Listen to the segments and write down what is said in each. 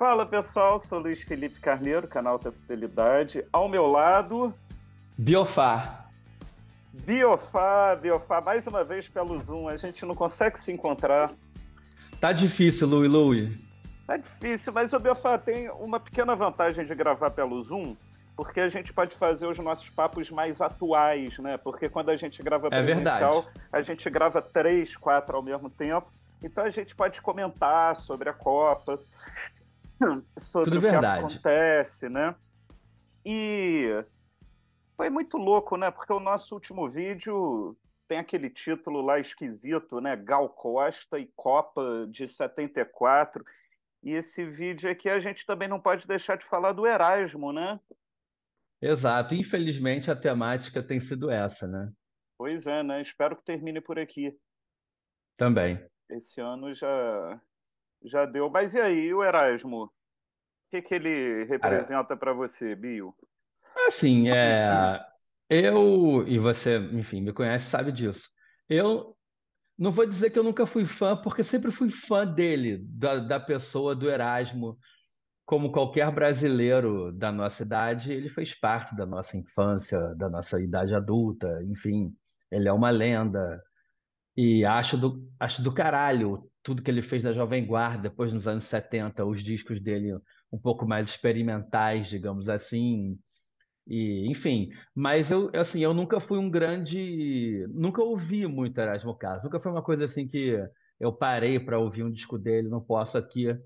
Fala pessoal, sou Luiz Felipe Carneiro, canal da Fidelidade. Ao meu lado. Biofá. Biofá, Biofá, mais uma vez pelo Zoom, a gente não consegue se encontrar. Tá difícil, Lui Lui. Tá difícil, mas o Biofá tem uma pequena vantagem de gravar pelo Zoom, porque a gente pode fazer os nossos papos mais atuais, né? Porque quando a gente grava é presencial, é a gente grava três, quatro ao mesmo tempo. Então a gente pode comentar sobre a Copa. sobre Tudo o que verdade. acontece, né? E foi muito louco, né? Porque o nosso último vídeo tem aquele título lá esquisito, né? Gal Costa e Copa de 74. E esse vídeo aqui a gente também não pode deixar de falar do Erasmo, né? Exato. Infelizmente a temática tem sido essa, né? Pois é, né? Espero que termine por aqui. Também. Esse ano já já deu. Mas e aí, o Erasmo? O que, que ele representa para você, Bio? Assim, é... eu e você, enfim, me conhece, sabe disso. Eu não vou dizer que eu nunca fui fã, porque sempre fui fã dele, da, da pessoa, do Erasmo. Como qualquer brasileiro da nossa idade, ele fez parte da nossa infância, da nossa idade adulta, enfim, ele é uma lenda. E acho do, acho do caralho tudo que ele fez na Jovem Guarda, depois nos anos 70, os discos dele um pouco mais experimentais, digamos assim, e enfim. Mas eu, assim, eu nunca fui um grande, nunca ouvi muito Erasmo Carlos, nunca foi uma coisa assim que eu parei para ouvir um disco dele, não posso aqui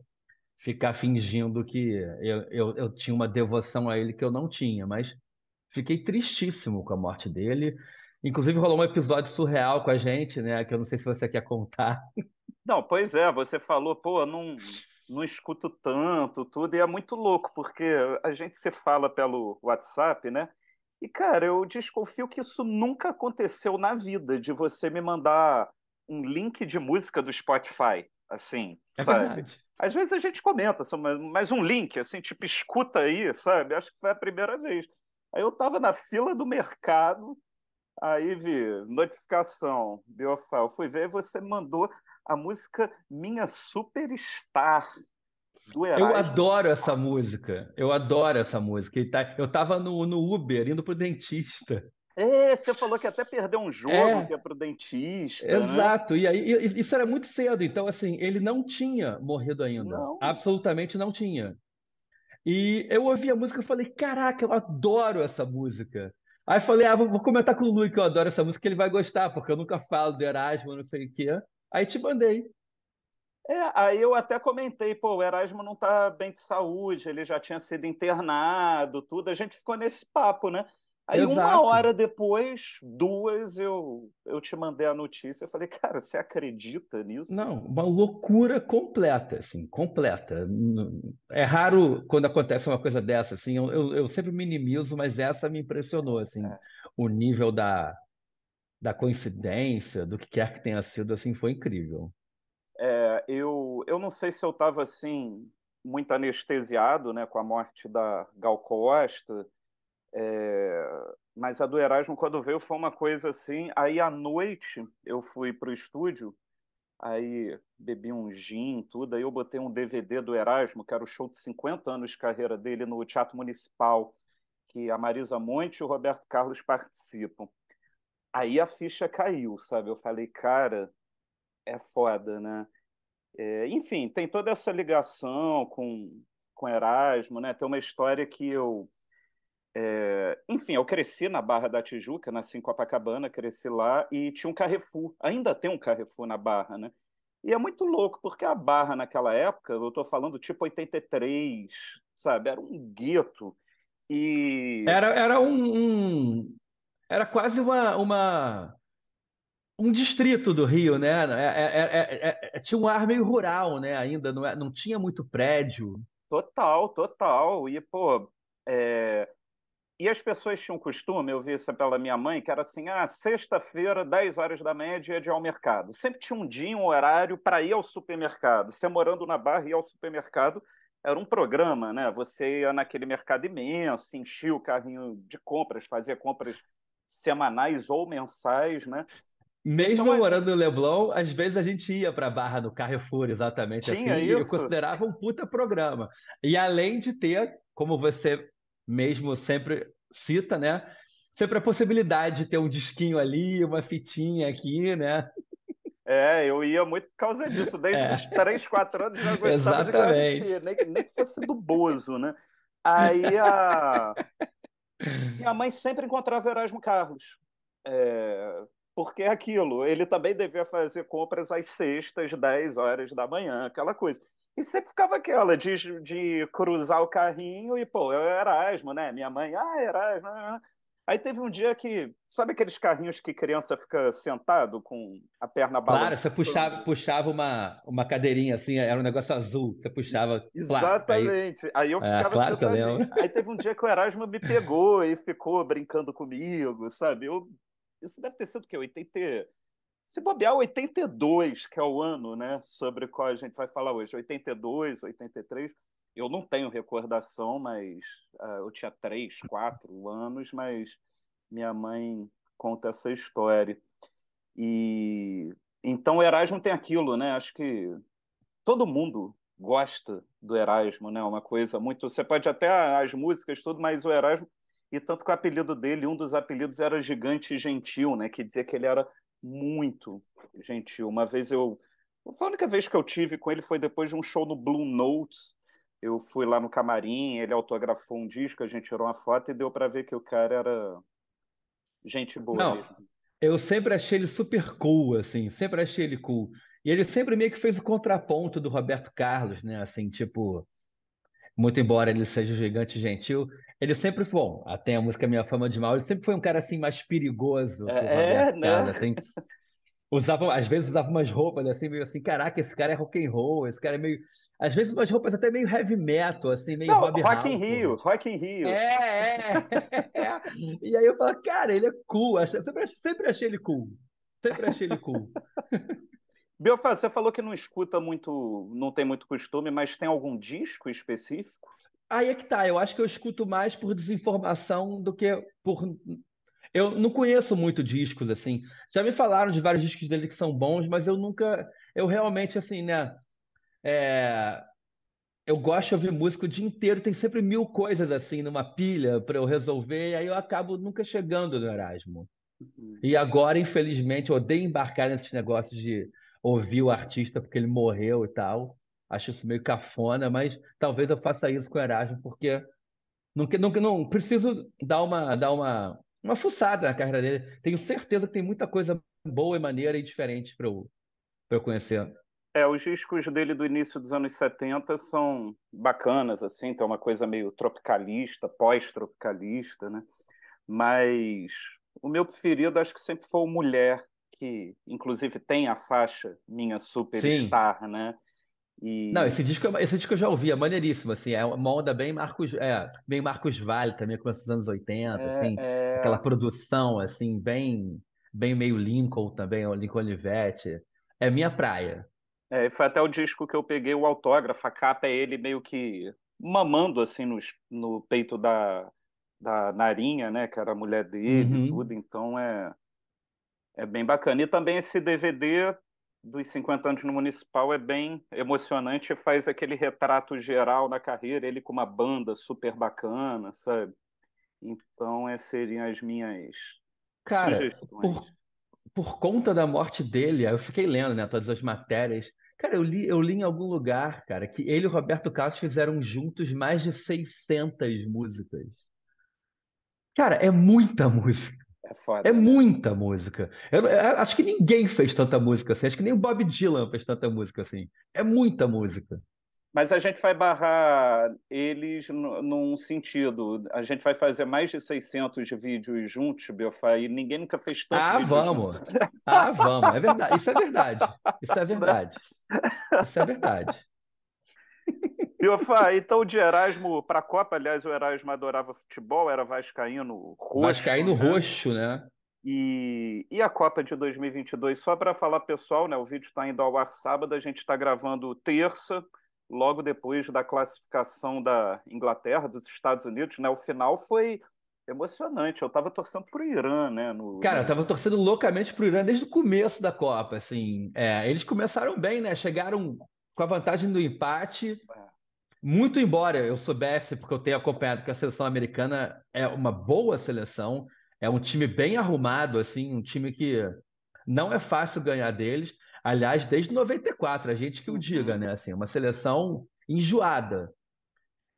ficar fingindo que eu, eu, eu tinha uma devoção a ele que eu não tinha, mas fiquei tristíssimo com a morte dele. Inclusive rolou um episódio surreal com a gente, né? Que eu não sei se você quer contar. Não, pois é, você falou, pô, não, não escuto tanto, tudo, e é muito louco, porque a gente se fala pelo WhatsApp, né? E, cara, eu desconfio que isso nunca aconteceu na vida, de você me mandar um link de música do Spotify, assim, é sabe? Verdade. Às vezes a gente comenta, mas um link, assim, tipo, escuta aí, sabe? Acho que foi a primeira vez. Aí eu tava na fila do mercado, aí vi notificação, Biofal, fui ver, você mandou a música Minha Superstar. Do Erasmo. eu adoro essa música, eu adoro essa música. Tá, eu estava no, no Uber indo para o dentista. É, você falou que até perdeu um jogo é, que é pro dentista. Né? Exato, né? e aí isso era muito cedo, então assim, ele não tinha morrido ainda. Não. Absolutamente não tinha. E eu ouvi a música e falei, caraca, eu adoro essa música. Aí falei, ah, vou comentar com o Lu que eu adoro essa música, que ele vai gostar, porque eu nunca falo do Erasmo, não sei o quê. Aí te mandei. É, aí eu até comentei, pô, o Erasmo não tá bem de saúde, ele já tinha sido internado, tudo. A gente ficou nesse papo, né? Aí Exato. uma hora depois, duas, eu, eu te mandei a notícia. Eu falei, cara, você acredita nisso? Não, uma loucura completa, assim, completa. É raro quando acontece uma coisa dessa, assim. Eu, eu sempre minimizo, mas essa me impressionou, assim, é. o nível da, da coincidência, do que quer que tenha sido, assim, foi incrível. É, eu, eu não sei se eu estava, assim, muito anestesiado, né, com a morte da Gal Costa, é, mas a do Erasmo, quando veio, foi uma coisa assim. Aí, à noite, eu fui para o estúdio, aí bebi um gin, tudo, aí eu botei um DVD do Erasmo, que era o show de 50 anos de carreira dele no Teatro Municipal, que a Marisa Monte e o Roberto Carlos participam aí a ficha caiu, sabe? Eu falei, cara, é foda, né? É, enfim, tem toda essa ligação com, com Erasmo, né? Tem uma história que eu. É, enfim, eu cresci na Barra da Tijuca, nasci em Copacabana, cresci lá e tinha um Carrefour. Ainda tem um Carrefour na Barra, né? E é muito louco, porque a Barra naquela época, eu estou falando tipo 83, sabe? Era um gueto. E... Era, era um, um, era quase uma, uma um distrito do Rio, né? É, é, é, tinha um ar meio rural, né? Ainda não, não tinha muito prédio. Total, total. E pô, e as pessoas tinham costume, eu vi isso pela minha mãe, que era assim: ah, sexta-feira, 10 horas da manhã, dia de ir ao mercado. Sempre tinha um dia, um horário para ir ao supermercado. Você morando na Barra, ir ao supermercado era um programa, né? Você ia naquele mercado imenso, enchia o carrinho de compras, fazia compras semanais ou mensais, né? Mesmo então, é morando no Leblon, às vezes a gente ia para a Barra do Carrefour, exatamente tinha assim. Isso? Eu considerava um puta programa. E além de ter, como você mesmo sempre cita, né? Sempre a possibilidade de ter um disquinho ali, uma fitinha aqui, né? É, eu ia muito por causa disso. Desde é. os 3, 4 anos já gostava Exatamente. de Guarda nem, nem que fosse do Bozo, né? Aí a... Minha mãe sempre encontrava Erasmo Carlos. É, porque é aquilo, ele também devia fazer compras às sextas, 10 horas da manhã, aquela coisa. E sempre ficava aquela de, de cruzar o carrinho e, pô, eu Erasmo, né? Minha mãe, ah, Erasmo. Ah, ah, ah. Aí teve um dia que, sabe aqueles carrinhos que criança fica sentado com a perna balançando? Claro, você puxava, puxava uma, uma cadeirinha assim, era um negócio azul, você puxava. É Exatamente. Plá, aí, aí, eu ah, ficava é, claro Eu aí teve um dia que o Erasmo me pegou e ficou brincando comigo, sabe? Eu, isso deve ter sido o quê? 80. Se bobear, 82, que é o ano, né? Sobre o qual a gente vai falar hoje. 82, 83 eu não tenho recordação, mas uh, eu tinha três, quatro anos, mas minha mãe conta essa história. E então o Erasmo tem aquilo, né? Acho que todo mundo gosta do Erasmo, né? É uma coisa muito. Você pode até ah, as músicas, tudo, mas o Erasmo. E tanto que o apelido dele, um dos apelidos era Gigante Gentil, né? Que dizia que ele era muito gentil. Uma vez eu. a única vez que eu tive com ele foi depois de um show no Blue Notes eu fui lá no camarim, ele autografou um disco, a gente tirou uma foto e deu para ver que o cara era gente boa Não, mesmo. Eu sempre achei ele super cool, assim, sempre achei ele cool. E ele sempre meio que fez o contraponto do Roberto Carlos, né? Assim, tipo, muito embora ele seja um gigante gentil, ele sempre foi, bom, até a música Minha Fama de Mal, ele sempre foi um cara assim mais perigoso. É, não. Né? Carlos, assim. usavam, às vezes usavam umas roupas assim, meio assim, caraca, esse cara é rock and roll, esse cara é meio. Às vezes umas roupas até meio heavy metal, assim, meio Não, Rock House, in Rio, Rock in Rio. É, é. e aí eu falo, cara, ele é cool, eu sempre, sempre achei ele cool. Sempre achei ele cool. Belfast, você falou que não escuta muito, não tem muito costume, mas tem algum disco específico? Aí é que tá, eu acho que eu escuto mais por desinformação do que por eu não conheço muito discos, assim. Já me falaram de vários discos dele que são bons, mas eu nunca. Eu realmente, assim, né? É, eu gosto de ouvir música o dia inteiro, tem sempre mil coisas assim numa pilha para eu resolver, e aí eu acabo nunca chegando no Erasmo. Uhum. E agora, infelizmente, eu odeio embarcar nesses negócios de ouvir o artista porque ele morreu e tal. Acho isso meio cafona, mas talvez eu faça isso com o Erasmo, porque não, não, não preciso dar uma, dar uma uma fuçada na carreira dele. Tenho certeza que tem muita coisa boa e maneira e diferente para eu, eu conhecer. É, os discos dele do início dos anos 70 são bacanas, assim, tem uma coisa meio tropicalista, pós-tropicalista, né? Mas o meu preferido acho que sempre foi o Mulher, que inclusive tem a faixa Minha Superstar, Sim. né? E... Não, esse disco, é esse disco eu já ouvi, é maneiríssimo, assim, é uma onda bem Marcos, é, bem Marcos Vale também, começo dos anos 80, é, assim, é... aquela produção, assim, bem, bem meio Lincoln também, o Lincoln Olivetti, é minha praia. É, foi até o disco que eu peguei o autógrafo, a capa é ele meio que mamando, assim, no, no peito da, da Narinha, né, que era a mulher dele uhum. e tudo, então é, é bem bacana. E também esse DVD dos 50 anos no Municipal é bem emocionante, faz aquele retrato geral da carreira, ele com uma banda super bacana, sabe? Então, essas seriam as minhas Cara, sugestões. Por, por conta da morte dele, eu fiquei lendo né, todas as matérias. Cara, eu li, eu li em algum lugar, cara, que ele e o Roberto Carlos fizeram juntos mais de 600 músicas. Cara, é muita música. É foda. É né? muita música. Eu, é, eu, é, acho que ninguém fez tanta música assim. Acho que nem o Bob Dylan fez tanta música assim. É muita música. Mas a gente vai barrar eles num sentido. A gente vai fazer mais de 600 vídeos juntos, Belfá, e ninguém nunca fez tanto Ah, vamos! Ah, vamos! É verdade. Isso é verdade. Isso é verdade. Isso é verdade. E Ofá, então o de Erasmo para a Copa, aliás, o Erasmo adorava futebol, era vascaíno roxo. Vascaíno né? roxo, né? E, e a Copa de 2022, só para falar pessoal, né? O vídeo está indo ao ar sábado, a gente está gravando terça, logo depois da classificação da Inglaterra, dos Estados Unidos, né? O final foi emocionante. Eu estava torcendo o Irã, né? No... Cara, né? eu estava torcendo loucamente o Irã desde o começo da Copa, assim. É, eles começaram bem, né? Chegaram com a vantagem do empate. É. Muito embora eu soubesse, porque eu tenho acompanhado que a seleção americana é uma boa seleção, é um time bem arrumado, assim, um time que não é fácil ganhar deles. Aliás, desde 94, a gente que o diga, uhum. né? Assim, uma seleção enjoada.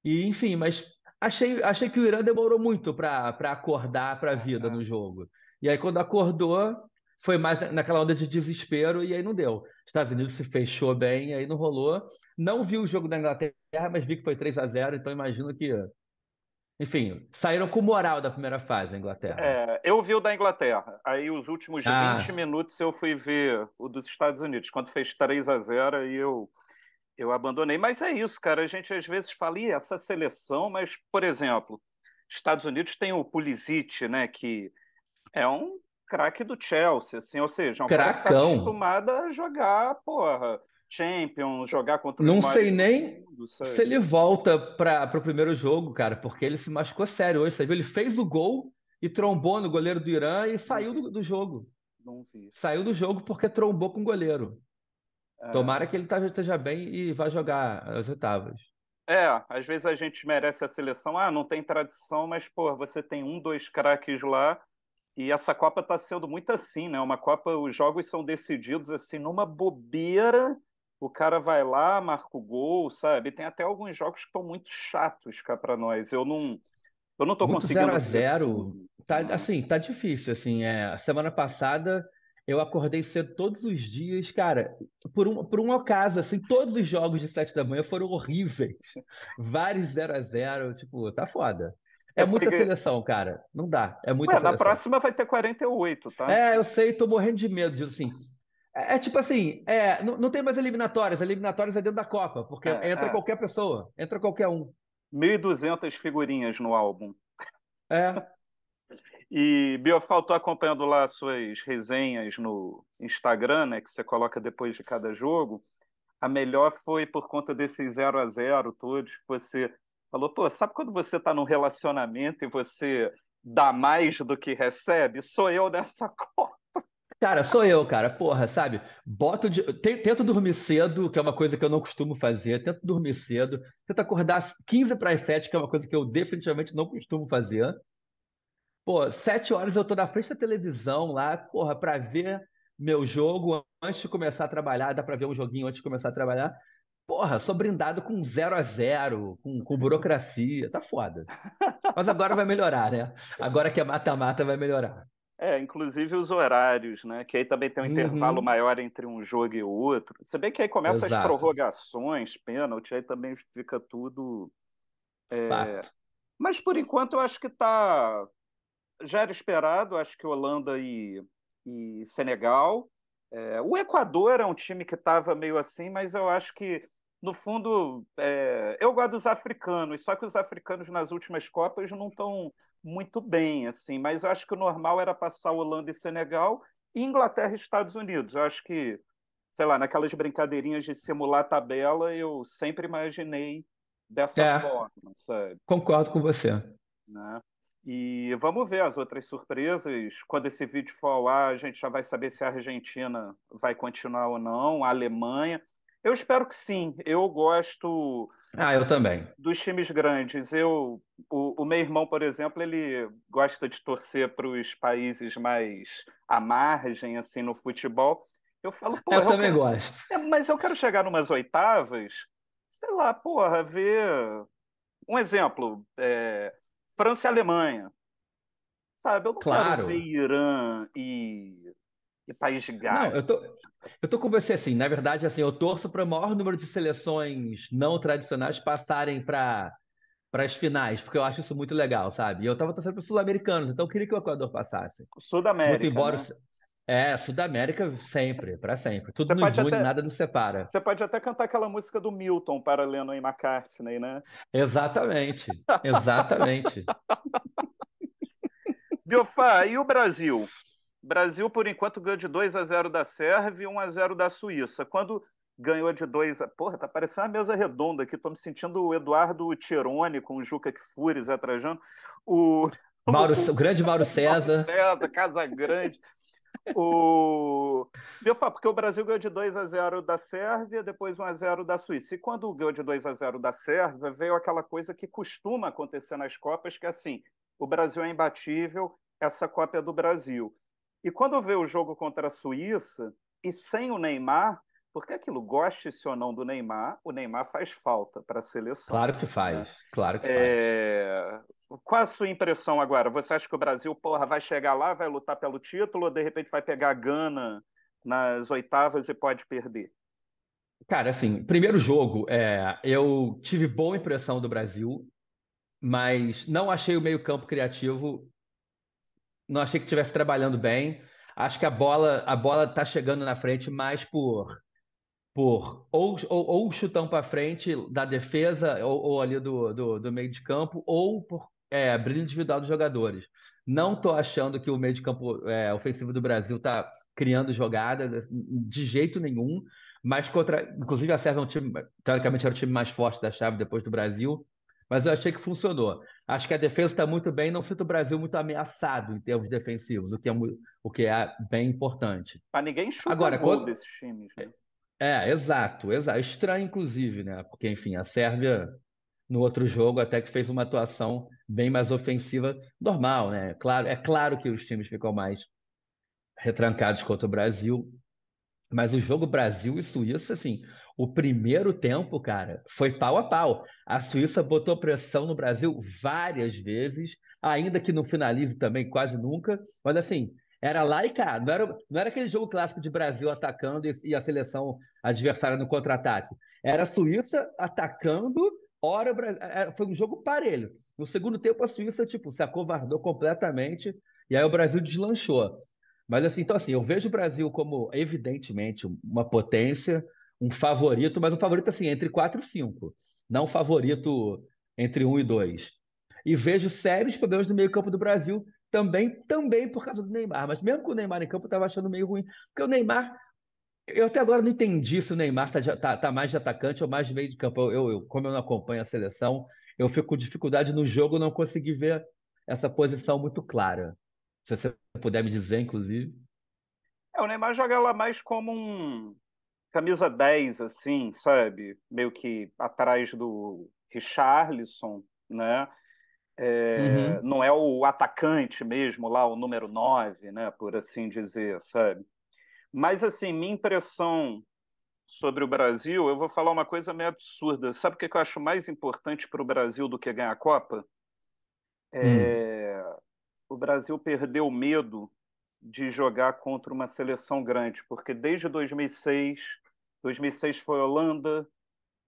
E, enfim, mas achei, achei que o Irã demorou muito para acordar para a vida é. no jogo. E aí, quando acordou, foi mais naquela onda de desespero e aí não deu. Estados Unidos se fechou bem, aí não rolou. Não vi o jogo da Inglaterra, mas vi que foi 3 a 0 então imagino que. Enfim, saíram com moral da primeira fase a Inglaterra. É, eu vi o da Inglaterra. Aí os últimos ah. 20 minutos eu fui ver o dos Estados Unidos, quando fez 3 a 0 e eu, eu abandonei. Mas é isso, cara. A gente às vezes fala, Ih, essa seleção, mas, por exemplo, Estados Unidos tem o Pulisic, né, que é um craque do Chelsea, assim, ou seja, é um Cracão. cara que tá acostumado a jogar, porra, Champions, jogar contra o. Não sei nem mundo, se ele volta para o primeiro jogo, cara, porque ele se machucou sério hoje, você viu? Ele fez o gol e trombou no goleiro do Irã e saiu do, do jogo. Não vi. Saiu do jogo porque trombou com o goleiro. É... Tomara que ele tá, esteja bem e vá jogar as oitavas. É, às vezes a gente merece a seleção, ah, não tem tradição, mas, pô, você tem um, dois craques lá e essa Copa está sendo muito assim, né? Uma Copa, os jogos são decididos assim numa bobeira. O cara vai lá, marca o gol, sabe? Tem até alguns jogos que estão muito chatos cá para nós. Eu não, eu não estou conseguindo. 0 a 0 tá assim, tá difícil assim. É, a semana passada eu acordei cedo todos os dias, cara. Por um, por um acaso, assim, todos os jogos de 7 da manhã foram horríveis. Vários 0 a 0 tipo, tá foda. É muita seleção, cara. Não dá. É muita Ué, seleção. Na próxima vai ter 48, tá? É, eu sei, tô morrendo de medo disso, assim. É, é, tipo assim, é, não, não, tem mais eliminatórias. Eliminatórias é dentro da Copa, porque é, entra é. qualquer pessoa, entra qualquer um. 1.200 figurinhas no álbum. É. E, Biofal, faltou acompanhando lá suas resenhas no Instagram, né, que você coloca depois de cada jogo. A melhor foi por conta desse 0 a 0 todos, que você Falou, pô, sabe quando você está num relacionamento e você dá mais do que recebe? Sou eu nessa Copa. Cara, sou eu, cara. Porra, sabe? Boto de... Tento dormir cedo, que é uma coisa que eu não costumo fazer. Tento dormir cedo. Tento acordar às 15 para as 7, que é uma coisa que eu definitivamente não costumo fazer. Pô, 7 horas eu tô na frente da televisão lá, porra, para ver meu jogo antes de começar a trabalhar. Dá para ver um joguinho antes de começar a trabalhar. Porra, sou brindado com 0 a 0 com, com uhum. burocracia, tá foda. Mas agora vai melhorar, né? Agora que é mata-mata, vai melhorar. É, inclusive os horários, né? Que aí também tem um uhum. intervalo maior entre um jogo e outro. Se bem que aí começam as prorrogações, pênalti, aí também fica tudo. É... Mas por enquanto eu acho que tá. Já era esperado, acho que Holanda e, e Senegal. É... O Equador é um time que estava meio assim, mas eu acho que no fundo, é, eu gosto dos africanos, só que os africanos nas últimas Copas não estão muito bem, assim, mas eu acho que o normal era passar Holanda e Senegal, e Inglaterra e Estados Unidos. Eu acho que, sei lá, naquelas brincadeirinhas de simular tabela, eu sempre imaginei dessa é, forma, sabe? Concordo com você. Né? E vamos ver as outras surpresas. Quando esse vídeo for ao ar, a gente já vai saber se a Argentina vai continuar ou não, a Alemanha. Eu espero que sim. Eu gosto. Ah, eu também. Dos times grandes. Eu, o, o meu irmão, por exemplo, ele gosta de torcer para os países mais à margem, assim, no futebol. Eu falo, pô. Eu, eu também quero... gosto. É, mas eu quero chegar numas oitavas, sei lá, porra, ver. Um exemplo, é... França e Alemanha. Sabe, eu não claro. quero ver Irã e País de eu tô, eu tô com você assim. Na verdade, assim, eu torço para o maior número de seleções não tradicionais passarem para para as finais, porque eu acho isso muito legal, sabe? E eu estava torcendo para os sul-americanos, então eu queria que o Equador passasse. Sudamérica. Muito embora. Né? É, Sudamérica sempre, para sempre. Tudo Você nos une, até... nada nos separa. Você pode até cantar aquela música do Milton para Lennon e McCartney, né? Exatamente, exatamente. Biofá, e o Brasil? Brasil, por enquanto, ganhou de 2 a 0 da Sérvia e 1 a 0 da Suíça. Quando ganhou de 2 a. Porra, tá parecendo uma mesa redonda aqui. Tô me sentindo o Eduardo Tirone com o Juca Kfouri, Zé Trajano. O... Mauro, o... grande Mauro César. Mauro César, Casa Grande. o... Eu falo, porque o Brasil ganhou de 2 a 0 da Sérvia, depois 1 a 0 da Suíça. E quando ganhou de 2 a 0 da Sérvia, veio aquela coisa que costuma acontecer nas Copas, que é assim, o Brasil é imbatível, essa Copa é do Brasil. E quando vê o jogo contra a Suíça, e sem o Neymar, porque aquilo, goste-se ou não do Neymar, o Neymar faz falta para a seleção. Claro que né? faz, né? claro que é... faz. Qual a sua impressão agora? Você acha que o Brasil, porra, vai chegar lá, vai lutar pelo título, ou de repente vai pegar a Gana nas oitavas e pode perder? Cara, assim, primeiro jogo, é, eu tive boa impressão do Brasil, mas não achei o meio-campo criativo não achei que estivesse trabalhando bem. Acho que a bola a bola está chegando na frente mais por por ou, ou, ou chutão para frente da defesa ou, ou ali do, do, do, meio de campo ou por é, brilho individual dos jogadores. Não estou achando que o meio de campo é, ofensivo do Brasil está criando jogadas de jeito nenhum, mas contra, inclusive a Sérvia é um time, teoricamente era é o time mais forte da chave depois do Brasil, mas eu achei que funcionou. Acho que a defesa está muito bem, não sinto o Brasil muito ameaçado em termos defensivos, o que é, o que é bem importante. Para ninguém chutar Agora, gol quando... desses times, né? É, é, exato, exato. Estranho, inclusive, né? Porque, enfim, a Sérvia, no outro jogo, até que fez uma atuação bem mais ofensiva, normal, né? Claro, é claro que os times ficam mais retrancados contra o Brasil, mas o jogo Brasil e Suíça, assim, o primeiro tempo, cara, foi pau a pau. A Suíça botou pressão no Brasil várias vezes, ainda que não finalize também quase nunca. Mas assim, era lá e cá. Não era, não era aquele jogo clássico de Brasil atacando e, e a seleção adversária no contra-ataque. Era a Suíça atacando, hora é, é, foi um jogo parelho. No segundo tempo, a Suíça tipo, se acovardou completamente e aí o Brasil deslanchou. Mas assim, então assim, eu vejo o Brasil como evidentemente uma potência, um favorito, mas um favorito assim, entre 4 e 5, não um favorito entre 1 e 2. E vejo sérios problemas no meio-campo do Brasil também, também por causa do Neymar. Mas mesmo com o Neymar em campo, eu estava achando meio ruim. Porque o Neymar, eu até agora não entendi se o Neymar está tá, tá mais de atacante ou mais de meio de campo. Eu, eu, eu, como eu não acompanho a seleção, eu fico com dificuldade no jogo, não consegui ver essa posição muito clara. Se você puder me dizer, inclusive. É, o Neymar joga lá mais como um, camisa 10, assim, sabe? Meio que atrás do Richarlison, né? É, uhum. Não é o atacante mesmo lá, o número 9, né? Por assim dizer, sabe? Mas, assim, minha impressão sobre o Brasil, eu vou falar uma coisa meio absurda. Sabe o que eu acho mais importante para o Brasil do que ganhar a Copa? É... Hum. O Brasil perdeu o medo de jogar contra uma seleção grande, porque desde 2006 2006 foi Holanda,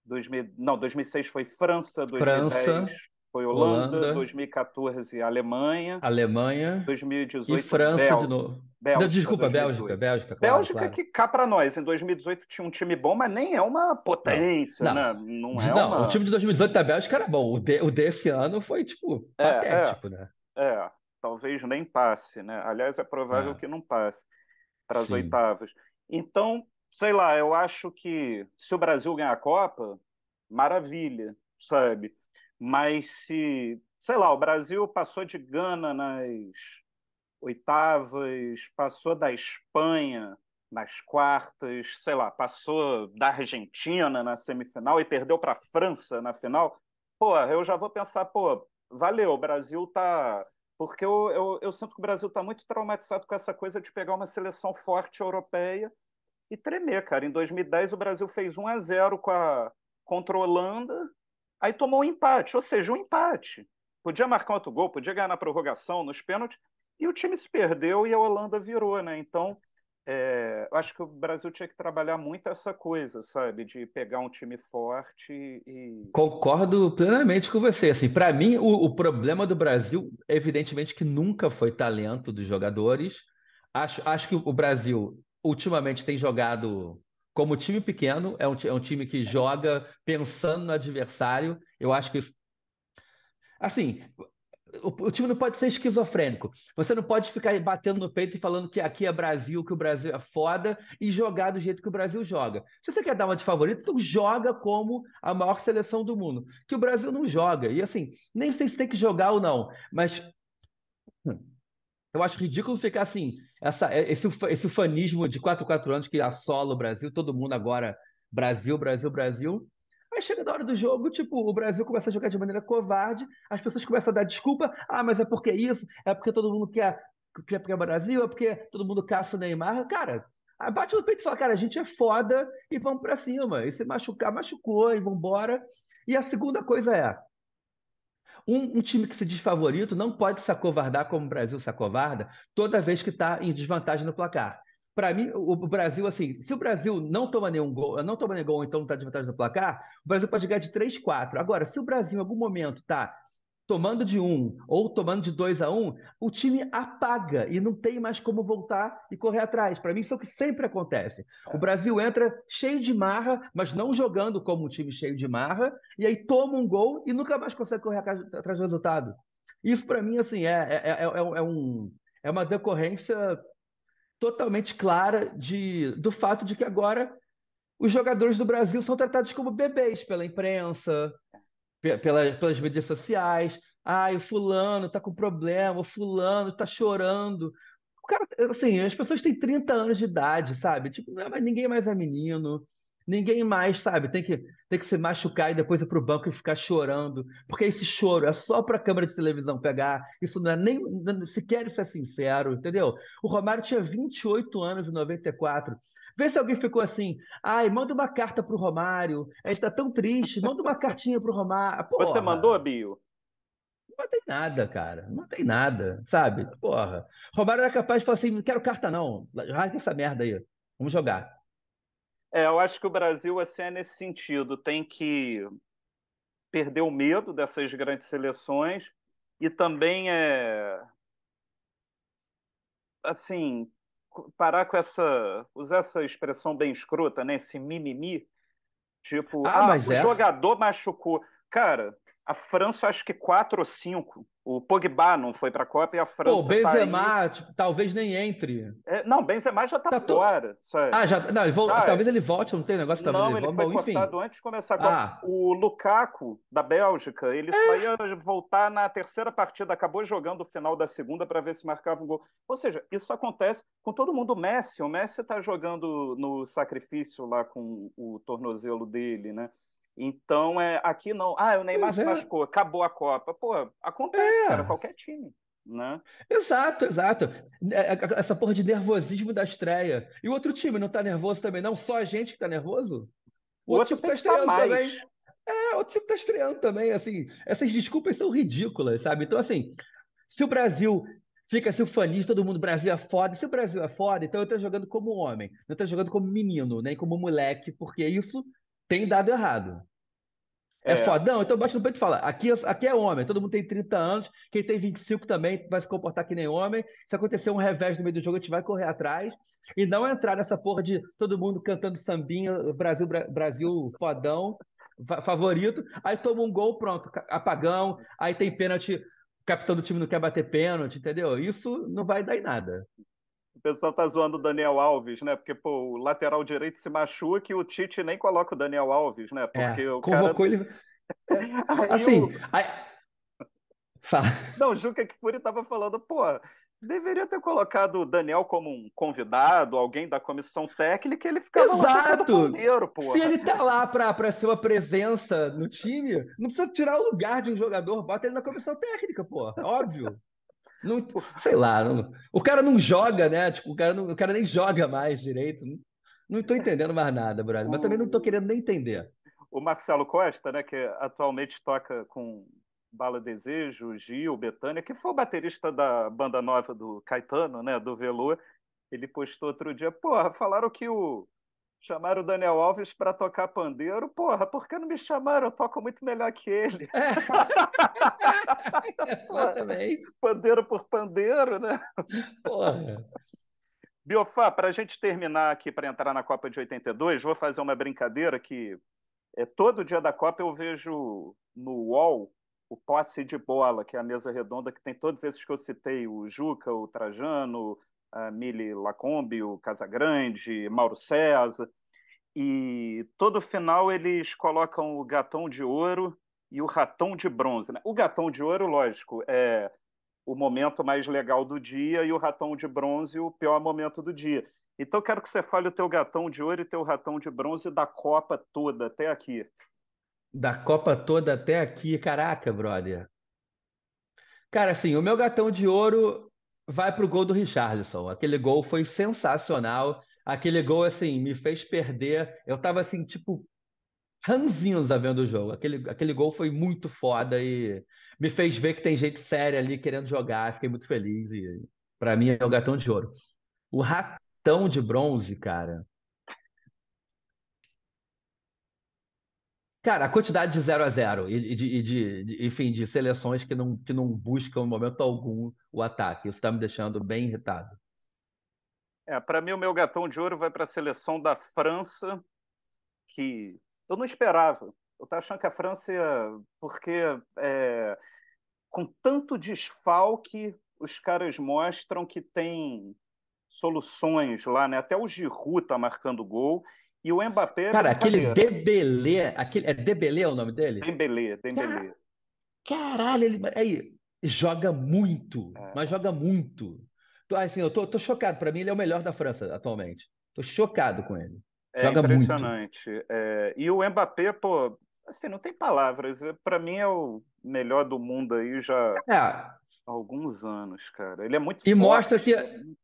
2000, não, 2006 foi França, 2010 França, foi Holanda, Holanda, 2014 Alemanha, Alemanha, 2018 e França Bel... de novo. Bélgica, não, desculpa, 2018. Bélgica, Bélgica. Claro, Bélgica claro. que cá para nós, em 2018 tinha um time bom, mas nem é uma potência, não, né? Não, não é não, uma... o time de 2018 da Bélgica era bom, o, de, o desse ano foi, tipo, é, patético, né? é, né? É, talvez nem passe, né? Aliás, é provável é. que não passe para as oitavas. Então, sei lá, eu acho que se o Brasil ganhar a Copa, maravilha, sabe? Mas se, sei lá, o Brasil passou de Gana nas oitavas, passou da Espanha nas quartas, sei lá, passou da Argentina na semifinal e perdeu para a França na final, pô, eu já vou pensar, pô, valeu, o Brasil tá porque eu, eu, eu sinto que o Brasil está muito traumatizado com essa coisa de pegar uma seleção forte europeia e tremer, cara. Em 2010 o Brasil fez 1 a 0 com a contra a Holanda, aí tomou um empate, ou seja, um empate. Podia marcar outro gol, podia ganhar na prorrogação, nos pênaltis, e o time se perdeu e a Holanda virou, né? Então, é, acho que o Brasil tinha que trabalhar muito essa coisa, sabe, de pegar um time forte e concordo plenamente com você. Assim, para mim, o, o problema do Brasil, evidentemente, que nunca foi talento dos jogadores. Acho, acho que o Brasil ultimamente tem jogado como time pequeno, é um, é um time que joga pensando no adversário. Eu acho que. Isso... Assim, o, o, time não pode ser esquizofrênico. Você não pode ficar batendo no peito e falando que aqui é Brasil, que o Brasil é foda e jogar do jeito que o Brasil joga. Se você quer dar uma de favorito, então joga como a maior seleção do mundo, que o Brasil não joga. E assim, nem sei se tem que jogar ou não, mas. Hum eu acho ridículo ficar assim, essa, é, esse, esse de 4 4 anos que assola o Brasil, todo mundo agora, Brasil, Brasil, Brasil. Aí chega na hora do jogo, tipo, o Brasil começa a jogar de maneira covarde, as pessoas começam a dar desculpa, ah, mas é porque isso, é porque todo mundo quer, quer, quer Brasil, é porque todo mundo caça o Neymar. Cara, bate no peito e fala, cara, a gente é foda e vamos pra cima. E se machucar, machucou e vambora. E a segunda coisa é, um, um, time que se diz favorito não pode se acovardar como o Brasil se acovarda toda vez que está em desvantagem no placar. Para mim, o, Brasil, assim, se o Brasil não toma nenhum gol, não toma nenhum gol, então não está de vantagem no placar, o Brasil pode ganhar de 3-4. Agora, se o Brasil em algum momento está tomando de um ou tomando de dois a um, o time apaga e não tem mais como voltar e correr atrás. Para mim, isso é o que sempre acontece. O Brasil entra cheio de marra, mas não jogando como um time cheio de marra, e aí toma um gol e nunca mais consegue correr atrás do resultado. Isso, para mim, assim, é, é, é, é, um, é uma decorrência totalmente clara de, do fato de que agora os jogadores do Brasil são tratados como bebês pela imprensa, pela, pelas mídias sociais. Ai, o fulano tá com problema, o fulano tá chorando. O cara, assim, as pessoas têm 30 anos de idade, sabe? Tipo, não, é mas ninguém mais é menino. Ninguém mais, sabe, tem que, tem que se machucar e depois ir pro banco e ficar chorando. Porque esse choro é só pra câmera de televisão pegar. Isso não é nem sequer isso é sincero, entendeu? O Romário tinha 28 anos em 94. Vê se alguém ficou assim, ai, manda uma carta pro Romário, ele tá tão triste, manda uma cartinha pro Romário. Ah, porra, Você mandou, Bio? Não tem nada, cara. Não tem nada, sabe? Porra. Romário era capaz de falar assim: não quero carta, não. Rasga essa merda aí. Vamos jogar. É, eu acho que o Brasil, assim, é nesse sentido. Tem que perder o medo dessas grandes seleções e também é. Assim, parar com essa. usar essa expressão bem escrota, né? Esse mimimi. Tipo, ah, ah o é? jogador machucou. Cara, a França, acho que quatro ou cinco. O Pogba não foi para a Copa e a França. Pô, tá Benzema, tá aí... tipo, talvez nem entre. É, não, Benzema já está tá, tá fora. To... Ah, já. Não, ele vol... ah, é. talvez ele volte, não tem negócio também tá Não, ele, ele foi bom, cortado enfim. antes de começar a Copa. Ah. O Lukaku, da Bélgica, ele é. só ia voltar na terceira partida, acabou jogando o final da segunda para ver se marcava um gol. Ou seja, isso acontece com todo mundo. O Messi, o Messi está jogando no sacrifício lá com o tornozelo dele, né? Então, é, aqui não. Ah, o Neymar pois se é. machucou, acabou a Copa. Pô, acontece, é. cara, qualquer time. Né? Exato, exato. É, é, é, essa porra de nervosismo da estreia. E o outro time não tá nervoso também, não? Só a gente que tá nervoso? O outro, outro time tipo tá, tá estreando tá também. É, outro time tipo tá estreando também, assim. Essas desculpas são ridículas, sabe? Então, assim, se o Brasil fica assim, todo mundo, Brasil é foda. Se o Brasil é foda, então eu tô jogando como homem. não tô jogando como menino, nem né? como moleque, porque isso tem dado errado. É, é fodão? Então bate no peito e fala: aqui, aqui é homem, todo mundo tem 30 anos, quem tem 25 também vai se comportar que nem homem. Se acontecer um revés no meio do jogo, a gente vai correr atrás e não entrar nessa porra de todo mundo cantando sambinha, Brasil, Brasil fodão, favorito. Aí toma um gol, pronto, apagão. Aí tem pênalti, o capitão do time não quer bater pênalti, entendeu? Isso não vai dar em nada. O pessoal tá zoando o Daniel Alves, né? Porque pô, o lateral direito se machuca e o Tite nem coloca o Daniel Alves, né? É, Porque é, o convocou cara... ele. É, assim. O... Aí... Não, Juca, Juca Kfouri é tava falando, pô, deveria ter colocado o Daniel como um convidado, alguém da comissão técnica, e ele ficava Exato. lá pandeiro, pô. Se ele tá lá pra, pra ser uma presença no time, não precisa tirar o lugar de um jogador, bota ele na comissão técnica, pô. Óbvio. Não, sei lá, não, o cara não joga, né? Tipo, o cara, não, o cara nem joga mais direito. Não estou entendendo mais nada, brother. Mas também não estou querendo nem entender. O Marcelo Costa, né, que atualmente toca com Bala Desejo, Gil, Betânia, que foi o baterista da banda nova do Caetano, né, do Velour, ele postou outro dia, porra, falaram que o Chamaram o Daniel Alves para tocar pandeiro. Porra, por que não me chamaram? Eu toco muito melhor que ele. É. pandeiro por pandeiro, né? Porra. Biofá, para a gente terminar aqui, para entrar na Copa de 82, vou fazer uma brincadeira que é todo dia da Copa eu vejo no UOL o posse de bola, que é a mesa redonda que tem todos esses que eu citei, o Juca, o Trajano, a Mili Lacombe, o Casagrande, Mauro César, e todo final eles colocam o gatão de ouro e o ratão de bronze. Né? O gatão de ouro, lógico, é o momento mais legal do dia e o ratão de bronze o pior momento do dia. Então quero que você fale o teu gatão de ouro e o teu ratão de bronze da Copa toda até aqui. Da Copa toda até aqui, caraca, brother. Cara, assim, o meu gatão de ouro vai para o gol do Richardson. Aquele gol foi sensacional. Aquele gol, assim, me fez perder. Eu estava assim, tipo, ranzinza vendo o jogo. Aquele, aquele gol foi muito foda e me fez ver que tem gente séria ali querendo jogar. Fiquei muito feliz e para mim é o gatão de ouro. O ratão de bronze, cara, Cara, a quantidade de 0 a 0 e, de, de, de, enfim, de seleções que não, que não buscam em momento algum o ataque. Isso está me deixando bem irritado. É, para mim, o meu gatão de ouro vai para a seleção da França, que eu não esperava. Eu estava achando que a França, ia, porque é, com tanto desfalque, os caras mostram que tem soluções lá, né? Até o Giroud está marcando gol e o Mbappé. Cara, aquele Debelé. Aquele, é Debelé o nome dele? Dembelé, Dembelé. Caralho, ele aí, joga muito, é. mas joga muito. Assim, eu tô, tô chocado. Para mim, ele é o melhor da França atualmente. Tô chocado com ele. É joga impressionante. Muito. É, e o Mbappé, pô, assim, não tem palavras. Para mim é o melhor do mundo aí já. É alguns anos, cara. Ele é muito e forte, mostra que é muito...